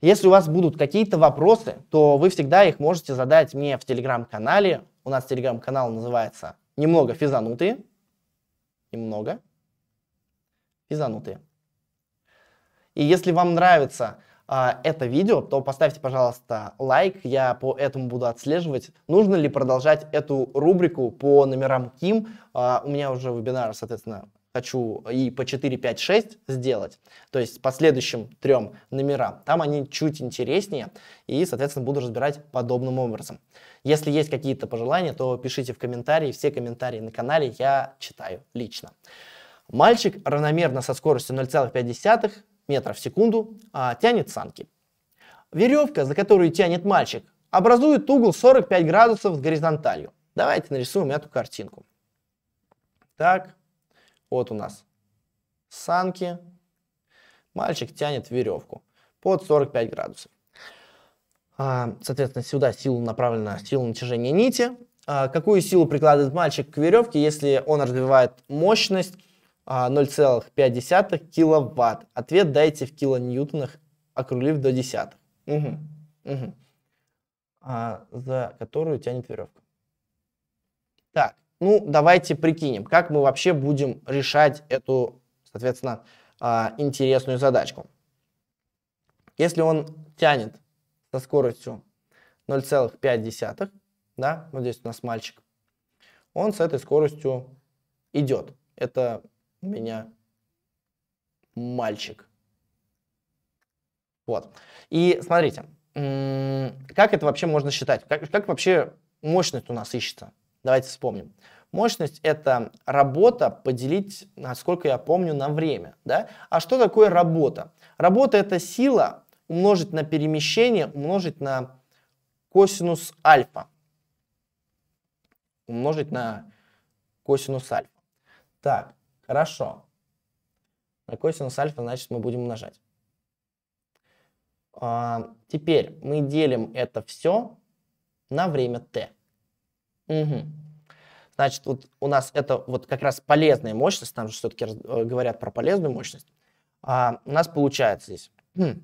Speaker 1: если у вас будут какие-то вопросы, то вы всегда их можете задать мне в телеграм-канале. У нас телеграм-канал называется «Немного физанутые». Немного физанутые. И если вам нравится а, это видео, то поставьте, пожалуйста, лайк. Я по этому буду отслеживать, нужно ли продолжать эту рубрику по номерам Ким. А, у меня уже вебинар, соответственно, хочу и по 4, 5, 6 сделать, то есть по следующим трем номерам, там они чуть интереснее, и, соответственно, буду разбирать подобным образом. Если есть какие-то пожелания, то пишите в комментарии, все комментарии на канале я читаю лично. Мальчик равномерно со скоростью 0,5 метра в секунду а, тянет санки. Веревка, за которую тянет мальчик, образует угол 45 градусов с горизонталью. Давайте нарисуем эту картинку. Так, вот у нас санки. Мальчик тянет веревку под 45 градусов. А, соответственно, сюда силу направлена, сила натяжения нити. А, какую силу прикладывает мальчик к веревке, если он развивает мощность 0,5 а, киловатт? Ответ дайте в килоньютонах, округлив до десятых. Угу. Угу. А, за которую тянет веревка. Так, ну, давайте прикинем, как мы вообще будем решать эту, соответственно, а, интересную задачку. Если он тянет со скоростью 0,5, да, вот здесь у нас мальчик, он с этой скоростью идет. Это у меня мальчик. Вот. И смотрите, как это вообще можно считать? Как, как вообще мощность у нас ищется? Давайте вспомним. Мощность – это работа поделить, насколько я помню, на время. Да? А что такое работа? Работа – это сила умножить на перемещение, умножить на косинус альфа. Умножить на косинус альфа. Так, хорошо. На косинус альфа, значит, мы будем умножать. А, теперь мы делим это все на время t. Угу. Значит, вот у нас это вот как раз полезная мощность, там же все-таки э, говорят про полезную мощность. А у нас получается здесь, хм,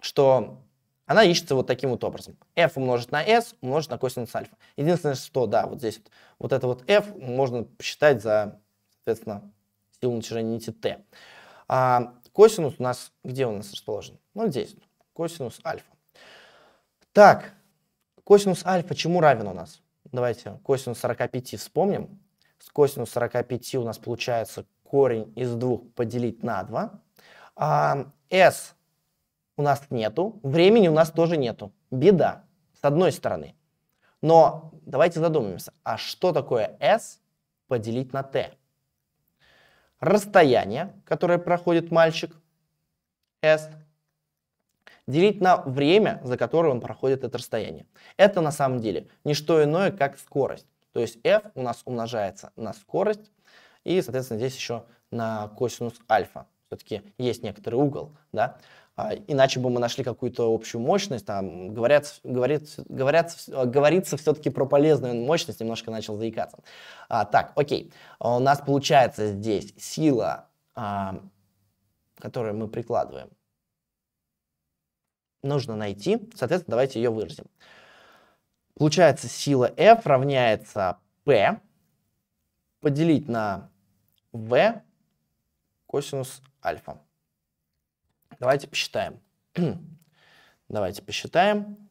Speaker 1: что она ищется вот таким вот образом. f умножить на s умножить на косинус альфа. Единственное, что, да, вот здесь вот, вот это вот f можно посчитать за, соответственно, силу натяжения нити t. А косинус у нас, где у нас расположен? Ну, здесь, косинус альфа. Так, косинус альфа чему равен у нас? Давайте косинус 45 вспомним. С косинус 45 у нас получается корень из двух поделить на 2. А, S у нас нету, времени у нас тоже нету. Беда, с одной стороны. Но давайте задумаемся, а что такое S поделить на T? Расстояние, которое проходит мальчик, S, делить на время, за которое он проходит это расстояние. Это на самом деле не что иное, как скорость. То есть f у нас умножается на скорость, и, соответственно, здесь еще на косинус альфа. Все-таки есть некоторый угол, да? А, иначе бы мы нашли какую-то общую мощность. Там говорят, говорит, говорят, говорится все-таки про полезную мощность. Немножко начал заикаться. А, так, окей. А у нас получается здесь сила, а, которую мы прикладываем, нужно найти. Соответственно, давайте ее выразим. Получается, сила F равняется P поделить на V косинус альфа. Давайте посчитаем. давайте посчитаем.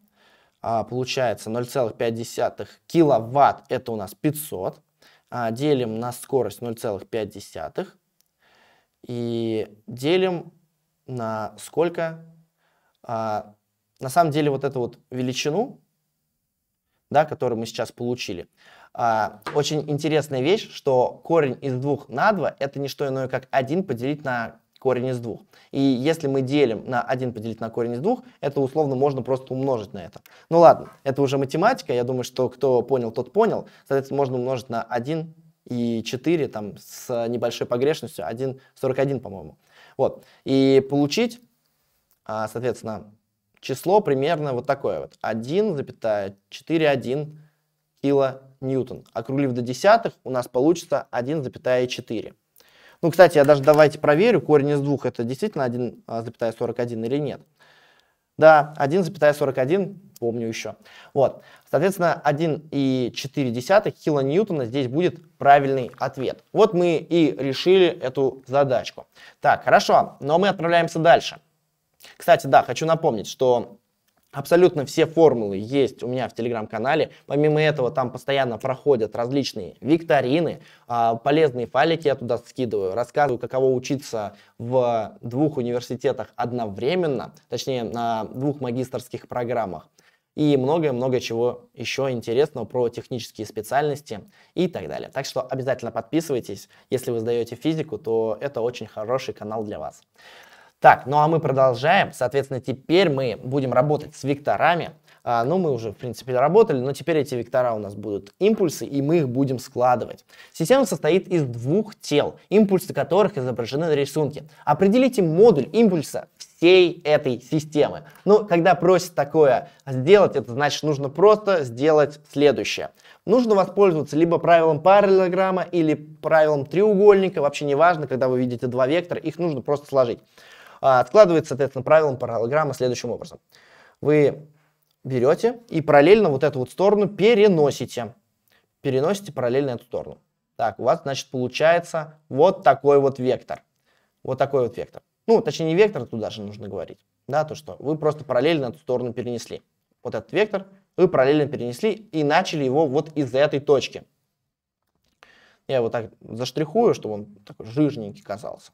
Speaker 1: А, получается 0,5 киловатт, это у нас 500. А, делим на скорость 0,5 и делим на сколько? А, на самом деле вот эту вот величину, да, которую мы сейчас получили, а, очень интересная вещь, что корень из двух на 2 это не что иное, как 1 поделить на корень из двух. И если мы делим на 1 поделить на корень из двух, это условно можно просто умножить на это. Ну ладно, это уже математика, я думаю, что кто понял, тот понял. Соответственно, можно умножить на 1 и 4, там, с небольшой погрешностью, 1,41, по-моему. Вот, и получить а, соответственно, число примерно вот такое вот. 1,41 килоньютон. Округлив до десятых, у нас получится 1,4. Ну, кстати, я даже давайте проверю, корень из двух это действительно 1,41 или нет. Да, 1,41, помню еще. Вот, соответственно, 1,4 килоньютона здесь будет правильный ответ. Вот мы и решили эту задачку. Так, хорошо, но мы отправляемся дальше. Кстати, да, хочу напомнить, что Абсолютно все формулы есть у меня в телеграм-канале. Помимо этого, там постоянно проходят различные викторины, а, полезные файлики я туда скидываю, рассказываю, каково учиться в двух университетах одновременно, точнее, на двух магистрских программах. И многое, много чего еще интересного про технические специальности и так далее. Так что обязательно подписывайтесь. Если вы сдаете физику, то это очень хороший канал для вас. Так, ну а мы продолжаем. Соответственно, теперь мы будем работать с векторами. А, ну, мы уже, в принципе, работали, но теперь эти вектора у нас будут импульсы, и мы их будем складывать. Система состоит из двух тел, импульсы которых изображены на рисунке. Определите модуль импульса всей этой системы. Ну, когда просят такое сделать, это значит, нужно просто сделать следующее. Нужно воспользоваться либо правилом параллелограмма или правилом треугольника, вообще неважно, когда вы видите два вектора, их нужно просто сложить. А, откладывается, соответственно, правилом параллелограмма следующим образом. Вы берете и параллельно вот эту вот сторону переносите. Переносите параллельно эту сторону. Так, у вас, значит, получается вот такой вот вектор. Вот такой вот вектор. Ну, точнее, не вектор, тут даже нужно говорить. Да, то, что вы просто параллельно эту сторону перенесли. Вот этот вектор вы параллельно перенесли и начали его вот из этой точки. Я его так заштрихую, чтобы он такой жирненький казался.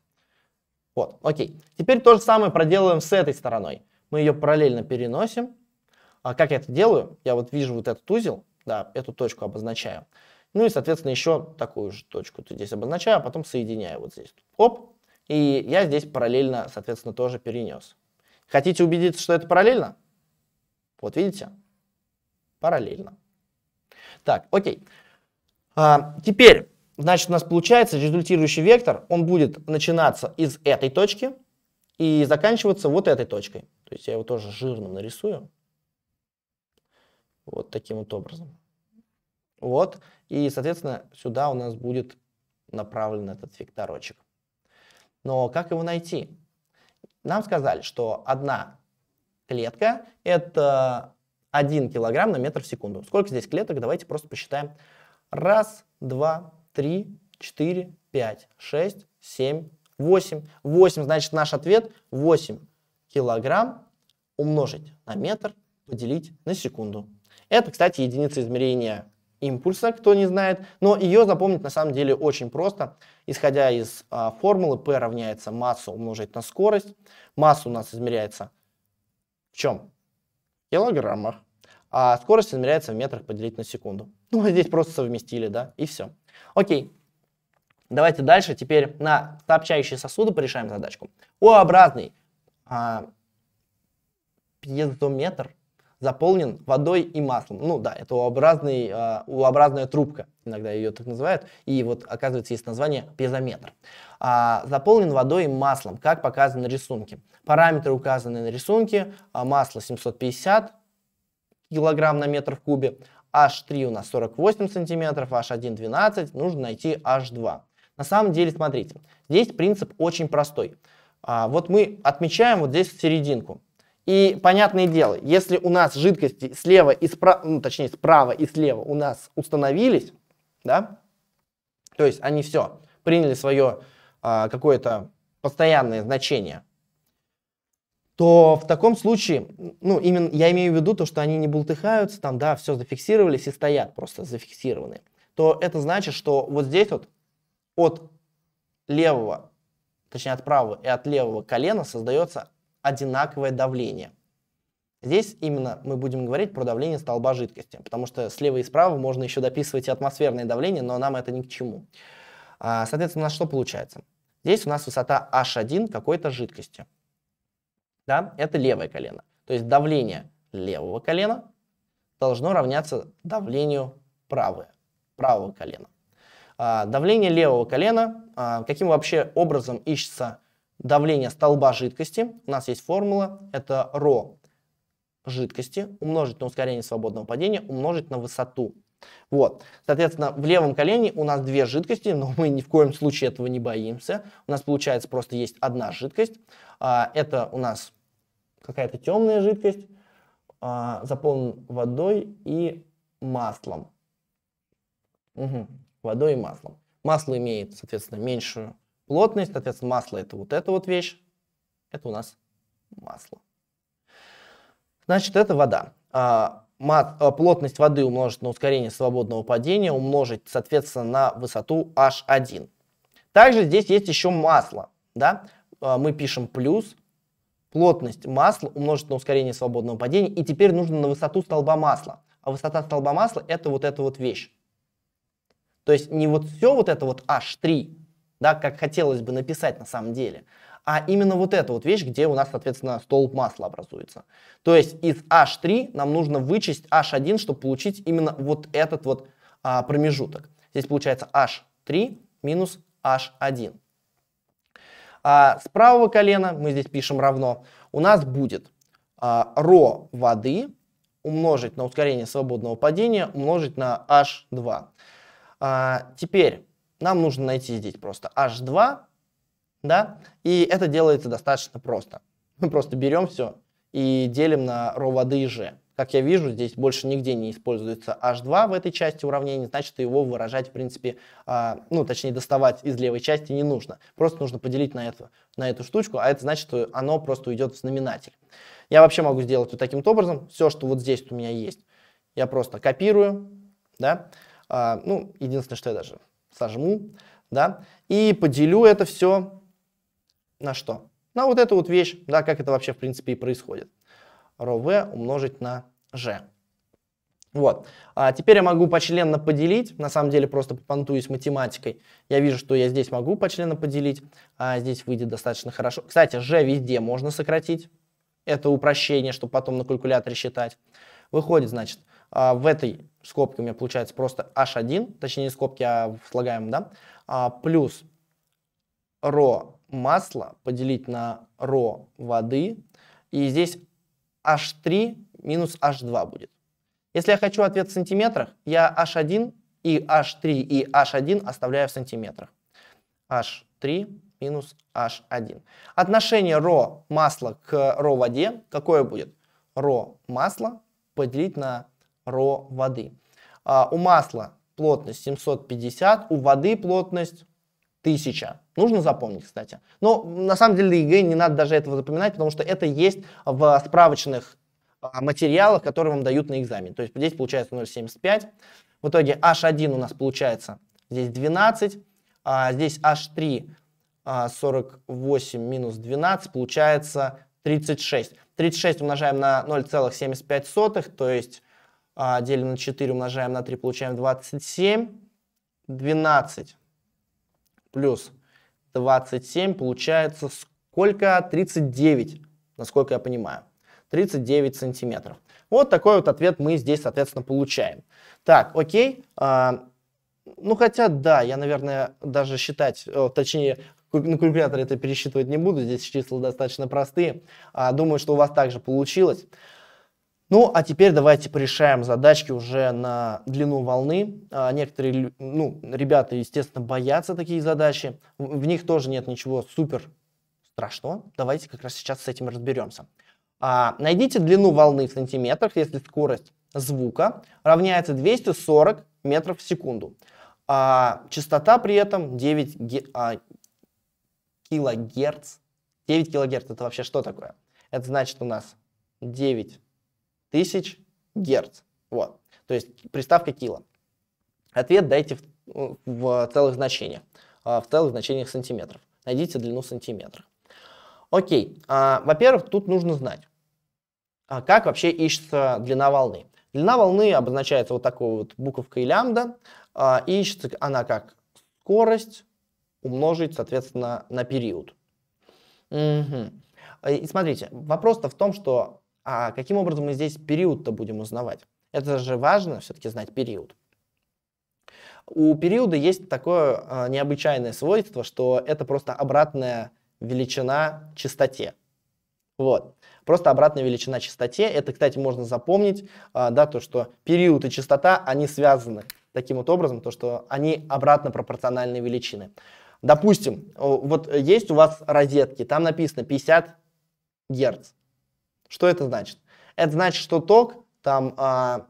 Speaker 1: Вот, окей. Теперь то же самое проделываем с этой стороной. Мы ее параллельно переносим. А как я это делаю? Я вот вижу вот этот узел, да, эту точку обозначаю. Ну и, соответственно, еще такую же точку здесь обозначаю, а потом соединяю вот здесь. Оп, и я здесь параллельно, соответственно, тоже перенес. Хотите убедиться, что это параллельно? Вот видите? Параллельно. Так, окей. А, теперь Значит, у нас получается результирующий вектор, он будет начинаться из этой точки и заканчиваться вот этой точкой. То есть я его тоже жирным нарисую. Вот таким вот образом. Вот. И, соответственно, сюда у нас будет направлен этот векторочек. Но как его найти? Нам сказали, что одна клетка – это 1 килограмм на метр в секунду. Сколько здесь клеток? Давайте просто посчитаем. Раз, два, 3, 4, 5, 6, 7, 8. 8, значит наш ответ 8 килограмм умножить на метр, поделить на секунду. Это, кстати, единица измерения импульса, кто не знает, но ее запомнить на самом деле очень просто. Исходя из а, формулы P равняется массу умножить на скорость. Масса у нас измеряется в чем? В килограммах. А скорость измеряется в метрах поделить на секунду. Ну, здесь просто совместили, да, и все. Окей. Давайте дальше теперь на топчающие сосуды порешаем задачку. О-образный а, пьезометр заполнен водой и маслом. Ну да, это У-образный, а, У-образная трубка, иногда ее так называют. И вот оказывается есть название пьезометр. А, заполнен водой и маслом, как показано на рисунке. Параметры указаны на рисунке. А, масло 750 килограмм на метр в кубе, H3 у нас 48 сантиметров, H1 12, нужно найти H2. На самом деле, смотрите, здесь принцип очень простой. А, вот мы отмечаем вот здесь серединку. И понятное дело, если у нас жидкости слева и справа, ну, точнее справа и слева у нас установились, да, то есть они все приняли свое а, какое-то постоянное значение, то в таком случае, ну, именно я имею в виду то, что они не бултыхаются, там, да, все зафиксировались и стоят просто зафиксированные, то это значит, что вот здесь вот от левого, точнее от правого и от левого колена создается одинаковое давление. Здесь именно мы будем говорить про давление столба жидкости, потому что слева и справа можно еще дописывать и атмосферное давление, но нам это ни к чему. А, соответственно, у нас что получается? Здесь у нас высота H1 какой-то жидкости – да, это левое колено. То есть давление левого колена должно равняться давлению правое, правого колена. А, давление левого колена, а, каким вообще образом ищется давление столба жидкости, у нас есть формула, это ρ жидкости умножить на ускорение свободного падения, умножить на высоту. Вот. Соответственно, в левом колене у нас две жидкости, но мы ни в коем случае этого не боимся. У нас, получается, просто есть одна жидкость. А, это у нас какая-то темная жидкость, а, заполнен водой и маслом. Угу. Водой и маслом. Масло имеет, соответственно, меньшую плотность. Соответственно, масло это вот эта вот вещь. Это у нас масло. Значит, это вода. А, мат, э, плотность воды умножить на ускорение свободного падения, умножить, соответственно, на высоту H1. Также здесь есть еще масло. Да? Э, мы пишем плюс плотность масла умножить на ускорение свободного падения. И теперь нужно на высоту столба масла. А высота столба масла это вот эта вот вещь. То есть не вот все вот это вот H3, да, как хотелось бы написать на самом деле, а именно вот эта вот вещь, где у нас, соответственно, столб масла образуется. То есть из H3 нам нужно вычесть H1, чтобы получить именно вот этот вот а, промежуток. Здесь получается H3 минус H1. А с правого колена, мы здесь пишем равно, у нас будет а, ρ воды умножить на ускорение свободного падения, умножить на H2. А, теперь нам нужно найти здесь просто H2 да, и это делается достаточно просто. Мы просто берем все и делим на ρ воды и g. Как я вижу, здесь больше нигде не используется h2 в этой части уравнения, значит его выражать, в принципе, э, ну, точнее, доставать из левой части не нужно. Просто нужно поделить на эту, на эту штучку, а это значит, что оно просто уйдет в знаменатель. Я вообще могу сделать вот таким вот образом. Все, что вот здесь у меня есть, я просто копирую, да, э, ну, единственное, что я даже сожму, да, и поделю это все на что? На вот эту вот вещь, да, как это вообще в принципе и происходит. ρv умножить на g. Вот. А теперь я могу почленно поделить, на самом деле просто попонтуюсь математикой. Я вижу, что я здесь могу почленно поделить, а здесь выйдет достаточно хорошо. Кстати, g везде можно сократить. Это упрощение, чтобы потом на калькуляторе считать. Выходит, значит, а в этой скобке у меня получается просто h1, точнее не скобки, а слагаемым, да, а плюс ρ масла поделить на ро воды. И здесь H3 минус H2 будет. Если я хочу ответ в сантиметрах, я H1 и H3 и H1 оставляю в сантиметрах. H3 минус H1. Отношение ро масла к ро воде какое будет? Ро масла поделить на ро воды. А, у масла плотность 750, у воды плотность тысяча. Нужно запомнить, кстати. Но на самом деле ЕГЭ не надо даже этого запоминать, потому что это есть в справочных а, материалах, которые вам дают на экзамен. То есть здесь получается 0,75. В итоге H1 у нас получается здесь 12, а здесь H3 48 а, минус 12 получается 36. 36 умножаем на 0,75, то есть а, делим на 4, умножаем на 3, получаем 27. 12 плюс 27 получается сколько? 39, насколько я понимаю. 39 сантиметров. Вот такой вот ответ мы здесь, соответственно, получаем. Так, окей. А, ну, хотя, да, я, наверное, даже считать, э, точнее, на калькуляторе это пересчитывать не буду, здесь числа достаточно простые. А, думаю, что у вас также получилось. Ну, а теперь давайте порешаем задачки уже на длину волны. А, некоторые, ну, ребята, естественно, боятся такие задачи. В, них тоже нет ничего супер страшного. Давайте как раз сейчас с этим разберемся. А, найдите длину волны в сантиметрах, если скорость звука равняется 240 метров в секунду. А, частота при этом 9 ге- а, килогерц. 9 килогерц это вообще что такое? Это значит у нас 9 тысяч герц. Вот. То есть приставка кило. Ответ дайте в, в целых значениях, а, в целых значениях сантиметров. Найдите длину сантиметра. Окей, а, во-первых, тут нужно знать, а как вообще ищется длина волны. Длина волны обозначается вот такой вот буковкой лямбда, а, ищется она как скорость умножить, соответственно, на период. Угу. И смотрите, вопрос-то в том, что а каким образом мы здесь период-то будем узнавать? Это же важно все-таки знать период. У периода есть такое а, необычайное свойство, что это просто обратная величина частоте. Вот. Просто обратная величина частоте. Это, кстати, можно запомнить, а, да, то, что период и частота, они связаны таким вот образом, то, что они обратно пропорциональные величины. Допустим, вот есть у вас розетки, там написано 50 герц. Что это значит? Это значит, что ток там а,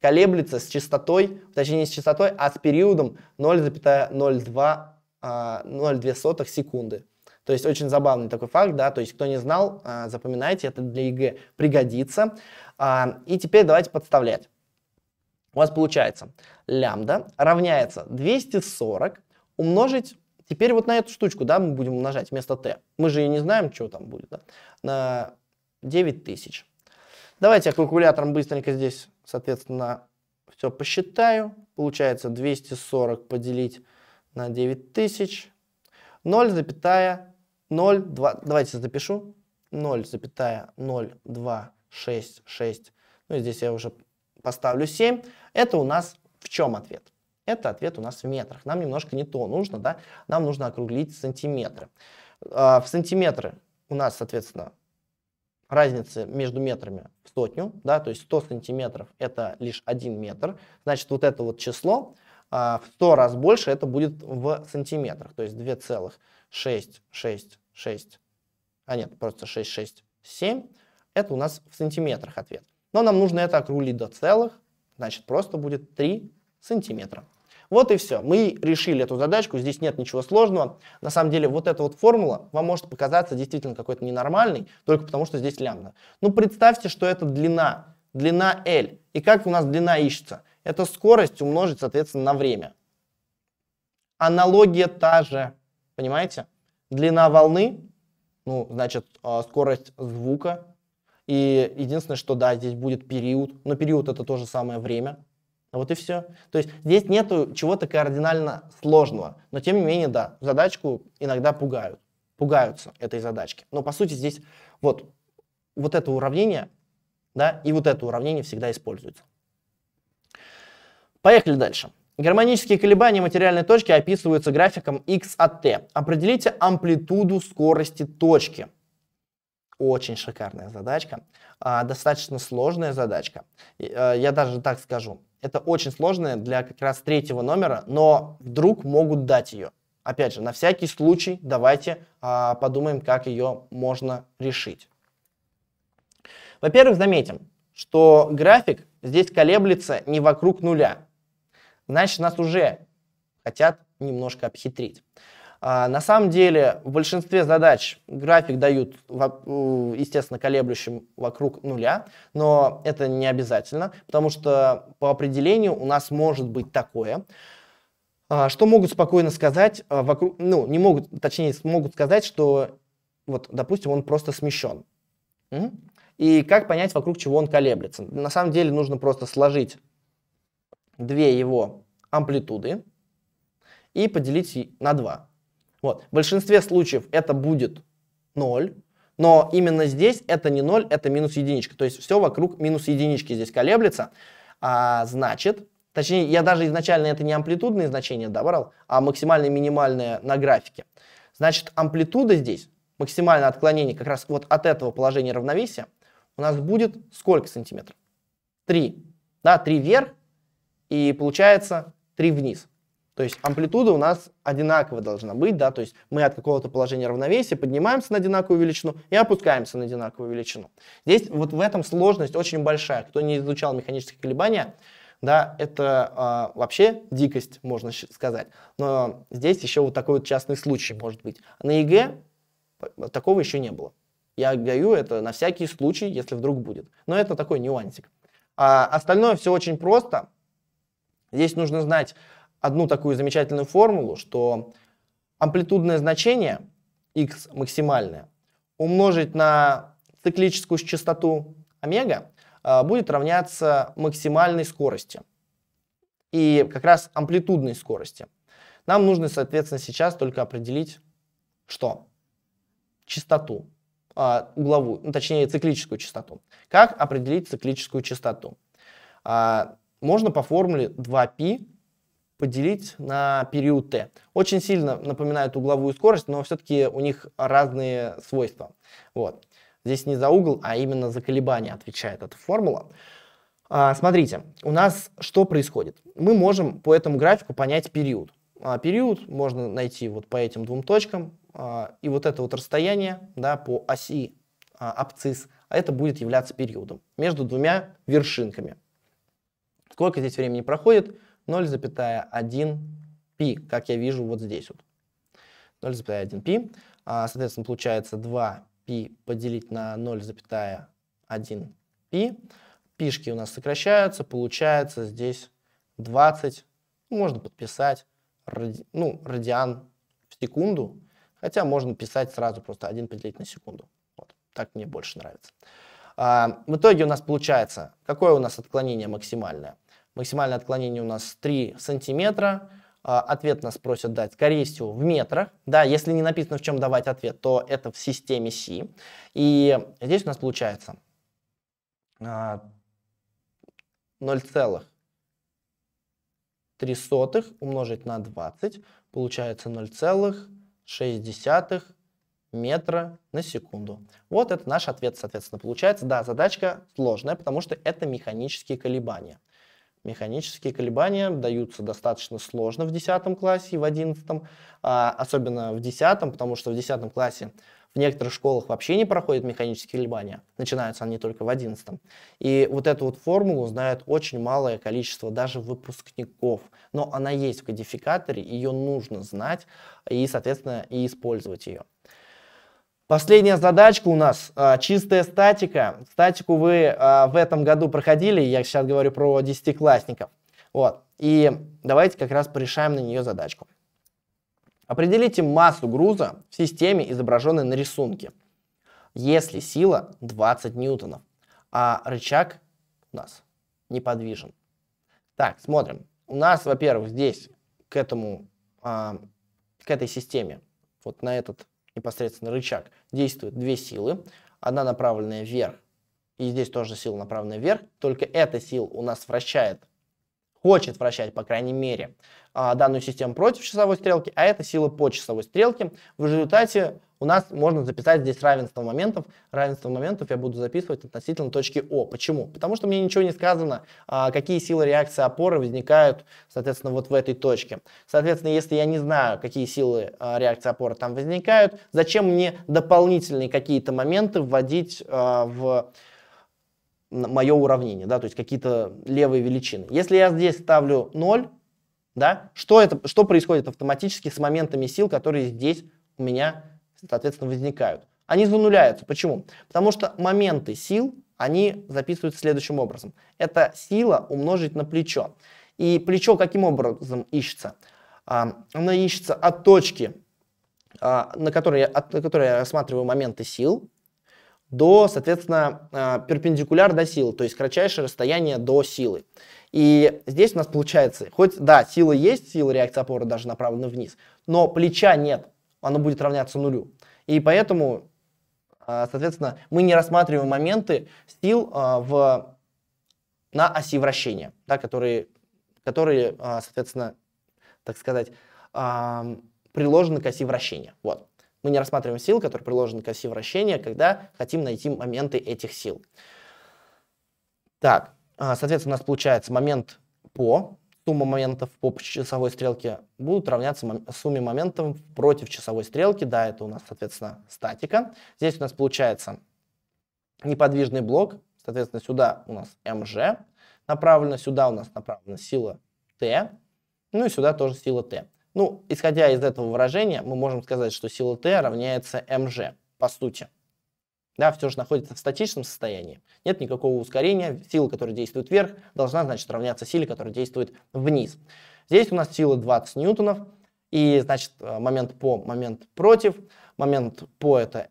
Speaker 1: колеблется с частотой, точнее не с частотой, а с периодом 0,02 а, секунды. То есть очень забавный такой факт, да, то есть кто не знал, а, запоминайте, это для ЕГЭ пригодится. А, и теперь давайте подставлять. У вас получается лямбда равняется 240 умножить Теперь вот на эту штучку, да, мы будем умножать вместо t. Мы же и не знаем, что там будет, да. На 9 тысяч. Давайте я калькулятором быстренько здесь, соответственно, все посчитаю. Получается 240 поделить на 9000. 0,02, давайте запишу, 0,0266, ну и здесь я уже поставлю 7. Это у нас в чем ответ? Это ответ у нас в метрах. Нам немножко не то нужно, да? Нам нужно округлить сантиметры. А, в сантиметры у нас, соответственно, разницы между метрами в сотню, да, то есть 100 сантиметров это лишь 1 метр, значит вот это вот число а, в 100 раз больше это будет в сантиметрах, то есть 2,666, а нет, просто 667, это у нас в сантиметрах ответ. Но нам нужно это округлить до целых, значит просто будет 3 сантиметра. Вот и все. Мы решили эту задачку, здесь нет ничего сложного. На самом деле вот эта вот формула вам может показаться действительно какой-то ненормальной, только потому что здесь лямбда. Ну представьте, что это длина, длина L. И как у нас длина ищется? Это скорость умножить, соответственно, на время. Аналогия та же, понимаете? Длина волны, ну, значит, а, скорость звука. И единственное, что да, здесь будет период, но период это то же самое время, а вот и все. То есть здесь нету чего-то кардинально сложного. Но тем не менее, да, задачку иногда пугают. Пугаются этой задачки. Но по сути здесь вот, вот это уравнение, да, и вот это уравнение всегда используется. Поехали дальше. Гармонические колебания материальной точки описываются графиком x от t. Определите амплитуду скорости точки. Очень шикарная задачка. А, достаточно сложная задачка. Э, я даже так скажу. Это очень сложное для как раз третьего номера, но вдруг могут дать ее. Опять же, на всякий случай давайте а, подумаем, как ее можно решить. Во-первых, заметим, что график здесь колеблется не вокруг нуля. Значит, нас уже хотят немножко обхитрить. А, на самом деле в большинстве задач график дают, естественно, колеблющим вокруг нуля, но это не обязательно, потому что по определению у нас может быть такое, а, что могут спокойно сказать а, вокруг, ну, не могут, точнее, могут сказать, что вот, допустим, он просто смещен. И как понять, вокруг чего он колеблется? На самом деле нужно просто сложить две его амплитуды и поделить на два. Вот. В большинстве случаев это будет 0, но именно здесь это не 0, это минус единичка. То есть все вокруг минус единички здесь колеблется. А, значит, точнее, я даже изначально это не амплитудные значения добрал, а максимальное и минимальное на графике. Значит, амплитуда здесь, максимальное отклонение как раз вот от этого положения равновесия, у нас будет сколько сантиметров? 3. Да, 3 вверх и получается 3 вниз. То есть амплитуда у нас одинаково должна быть, да, то есть мы от какого-то положения равновесия поднимаемся на одинаковую величину и опускаемся на одинаковую величину. Здесь вот в этом сложность очень большая. Кто не изучал механические колебания, да, это э, вообще дикость, можно сказать. Но здесь еще вот такой вот частный случай может быть. На ЕГЭ такого еще не было. Я говорю это на всякий случай, если вдруг будет. Но это такой нюансик. А остальное все очень просто. Здесь нужно знать одну такую замечательную формулу, что амплитудное значение x максимальное умножить на циклическую частоту омега а, будет равняться максимальной скорости и как раз амплитудной скорости. Нам нужно, соответственно, сейчас только определить, что? Частоту, а, угловую, ну, точнее циклическую частоту. Как определить циклическую частоту? А, можно по формуле 2π поделить на период Т Очень сильно напоминают угловую скорость, но все-таки у них разные свойства. Вот. Здесь не за угол, а именно за колебания отвечает эта формула. А, смотрите, у нас что происходит? Мы можем по этому графику понять период. А, период можно найти вот по этим двум точкам. А, и вот это вот расстояние да, по оси а, абцисс, а это будет являться периодом между двумя вершинками. Сколько здесь времени проходит? 0,1 π, как я вижу вот здесь вот. 0,1 π. А, соответственно, получается 2 π поделить на 0,1 π. Пишки у нас сокращаются, получается здесь 20, ну, можно подписать ради, ну, радиан в секунду, хотя можно писать сразу просто 1 поделить на секунду. Вот, так мне больше нравится. А, в итоге у нас получается, какое у нас отклонение максимальное? Максимальное отклонение у нас 3 сантиметра. А, ответ нас просят дать, скорее всего, в метрах. Да, если не написано, в чем давать ответ, то это в системе C. И здесь у нас получается 0,3 а, умножить на 20 получается 0,6 метра на секунду. Вот это наш ответ, соответственно, получается. Да, задачка сложная, потому что это механические колебания. Механические колебания даются достаточно сложно в 10 классе и в 11, а, особенно в 10, потому что в 10 классе в некоторых школах вообще не проходят механические колебания, начинаются они только в 11. И вот эту вот формулу знает очень малое количество даже выпускников, но она есть в кодификаторе, ее нужно знать и, соответственно, и использовать ее. Последняя задачка у нас а, чистая статика. Статику вы а, в этом году проходили, я сейчас говорю про десятиклассников. Вот. И давайте как раз порешаем на нее задачку. Определите массу груза в системе, изображенной на рисунке, если сила 20 ньютонов, а рычаг у нас неподвижен. Так, смотрим. У нас, во-первых, здесь к этому, а, к этой системе, вот на этот непосредственно рычаг, действуют две силы. Одна направленная вверх, и здесь тоже сила направленная вверх, только эта сила у нас вращает хочет вращать, по крайней мере, а, данную систему против часовой стрелки, а это сила по часовой стрелке. В результате у нас можно записать здесь равенство моментов. Равенство моментов я буду записывать относительно точки О. Почему? Потому что мне ничего не сказано, а, какие силы реакции опоры возникают, соответственно, вот в этой точке. Соответственно, если я не знаю, какие силы а, реакции опоры там возникают, зачем мне дополнительные какие-то моменты вводить в мое уравнение, да, то есть какие-то левые величины. Если я здесь ставлю 0, да, что, это, что происходит автоматически с моментами сил, которые здесь у меня, соответственно, возникают? Они зануляются. Почему? Потому что моменты сил, они записываются следующим образом. Это сила умножить на плечо. И плечо каким образом ищется? А, оно ищется от точки, а, на которой, от, на которой я рассматриваю моменты сил, до, соответственно, а, перпендикуляр до силы, то есть кратчайшее расстояние до силы. И здесь у нас получается, хоть, да, сила есть, сила реакции опоры даже направлена вниз, но плеча нет, оно будет равняться нулю. И поэтому, а, соответственно, мы не рассматриваем моменты сил а, в, на оси вращения, да, которые, которые, соответственно, так сказать, приложены к оси вращения. Вот. Мы не рассматриваем силы, которые приложены к оси вращения, когда хотим найти моменты этих сил. Так, а, соответственно, у нас получается момент по, сумма моментов по часовой стрелке будут равняться сумме моментов против часовой стрелки. Да, это у нас, соответственно, статика. Здесь у нас получается неподвижный блок. Соответственно, сюда у нас МЖ направлено, сюда у нас направлена сила Т, ну и сюда тоже сила Т. Ну, исходя из этого выражения, мы можем сказать, что сила Т равняется МЖ, по сути. Да, все же находится в статичном состоянии. Нет никакого ускорения. Сила, которая действует вверх, должна, значит, равняться силе, которая действует вниз. Здесь у нас сила 20 ньютонов. И, значит, э, момент по, момент против. Момент по это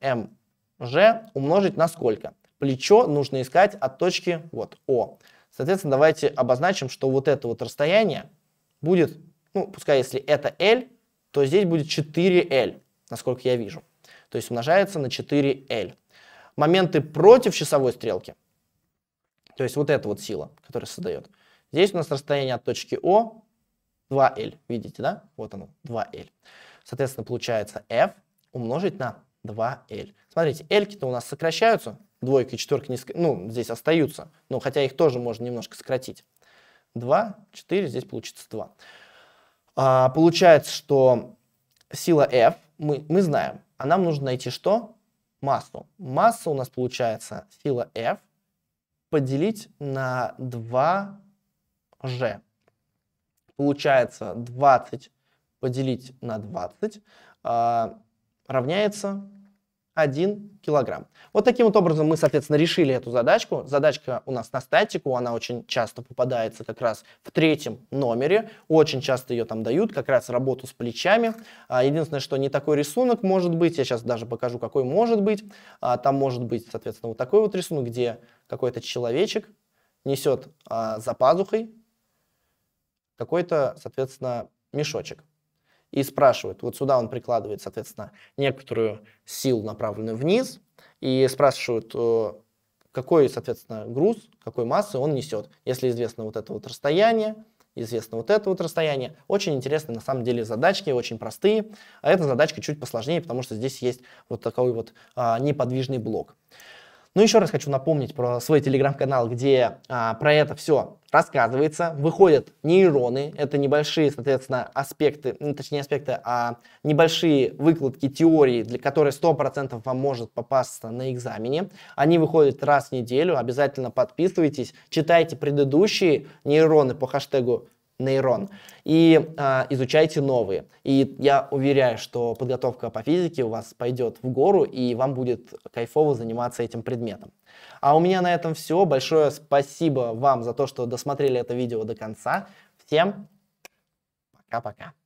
Speaker 1: МЖ умножить на сколько? Плечо нужно искать от точки вот О. Соответственно, давайте обозначим, что вот это вот расстояние будет ну, пускай если это L, то здесь будет 4L, насколько я вижу. То есть умножается на 4L. Моменты против часовой стрелки, то есть вот эта вот сила, которая создает. Здесь у нас расстояние от точки О 2L, видите, да? Вот оно, 2L. Соответственно, получается F умножить на 2L. Смотрите, L-то ки у нас сокращаются, двойка и четверка не, ск... ну, здесь остаются, но хотя их тоже можно немножко сократить. 2, 4, здесь получится 2. А, получается, что сила F, мы, мы знаем, а нам нужно найти что? Массу. Масса у нас получается сила F поделить на 2G. Получается 20 поделить на 20 э, а, равняется 1 килограмм. Вот таким вот образом мы, соответственно, решили эту задачку. Задачка у нас на статику, она очень часто попадается как раз в третьем номере. Очень часто ее там дают, как раз работу с плечами. А, единственное, что не такой рисунок может быть, я сейчас даже покажу, какой может быть. А, там может быть, соответственно, вот такой вот рисунок, где какой-то человечек несет а, за пазухой какой-то, соответственно, мешочек и спрашивают. Вот сюда он прикладывает, соответственно, некоторую силу, направленную вниз, и спрашивают, э, какой, соответственно, груз, какой массы он несет. Если известно вот это вот расстояние, известно вот это вот расстояние. Очень интересные, на самом деле, задачки, очень простые. А эта задачка чуть посложнее, потому что здесь есть вот такой вот а, неподвижный блок. Но ну, еще раз хочу напомнить про свой телеграм-канал, где а, про это все рассказывается. Выходят нейроны, это небольшие, соответственно, аспекты, ну, точнее аспекты, а небольшие выкладки теории, для которой 100% вам может попасться на экзамене. Они выходят раз в неделю, обязательно подписывайтесь, читайте предыдущие нейроны по хэштегу нейрон. И а, изучайте новые. И я уверяю, что подготовка по физике у вас пойдет в гору, и вам будет кайфово заниматься этим предметом. А у меня на этом все. Большое спасибо вам за то, что досмотрели это видео до конца. Всем пока-пока.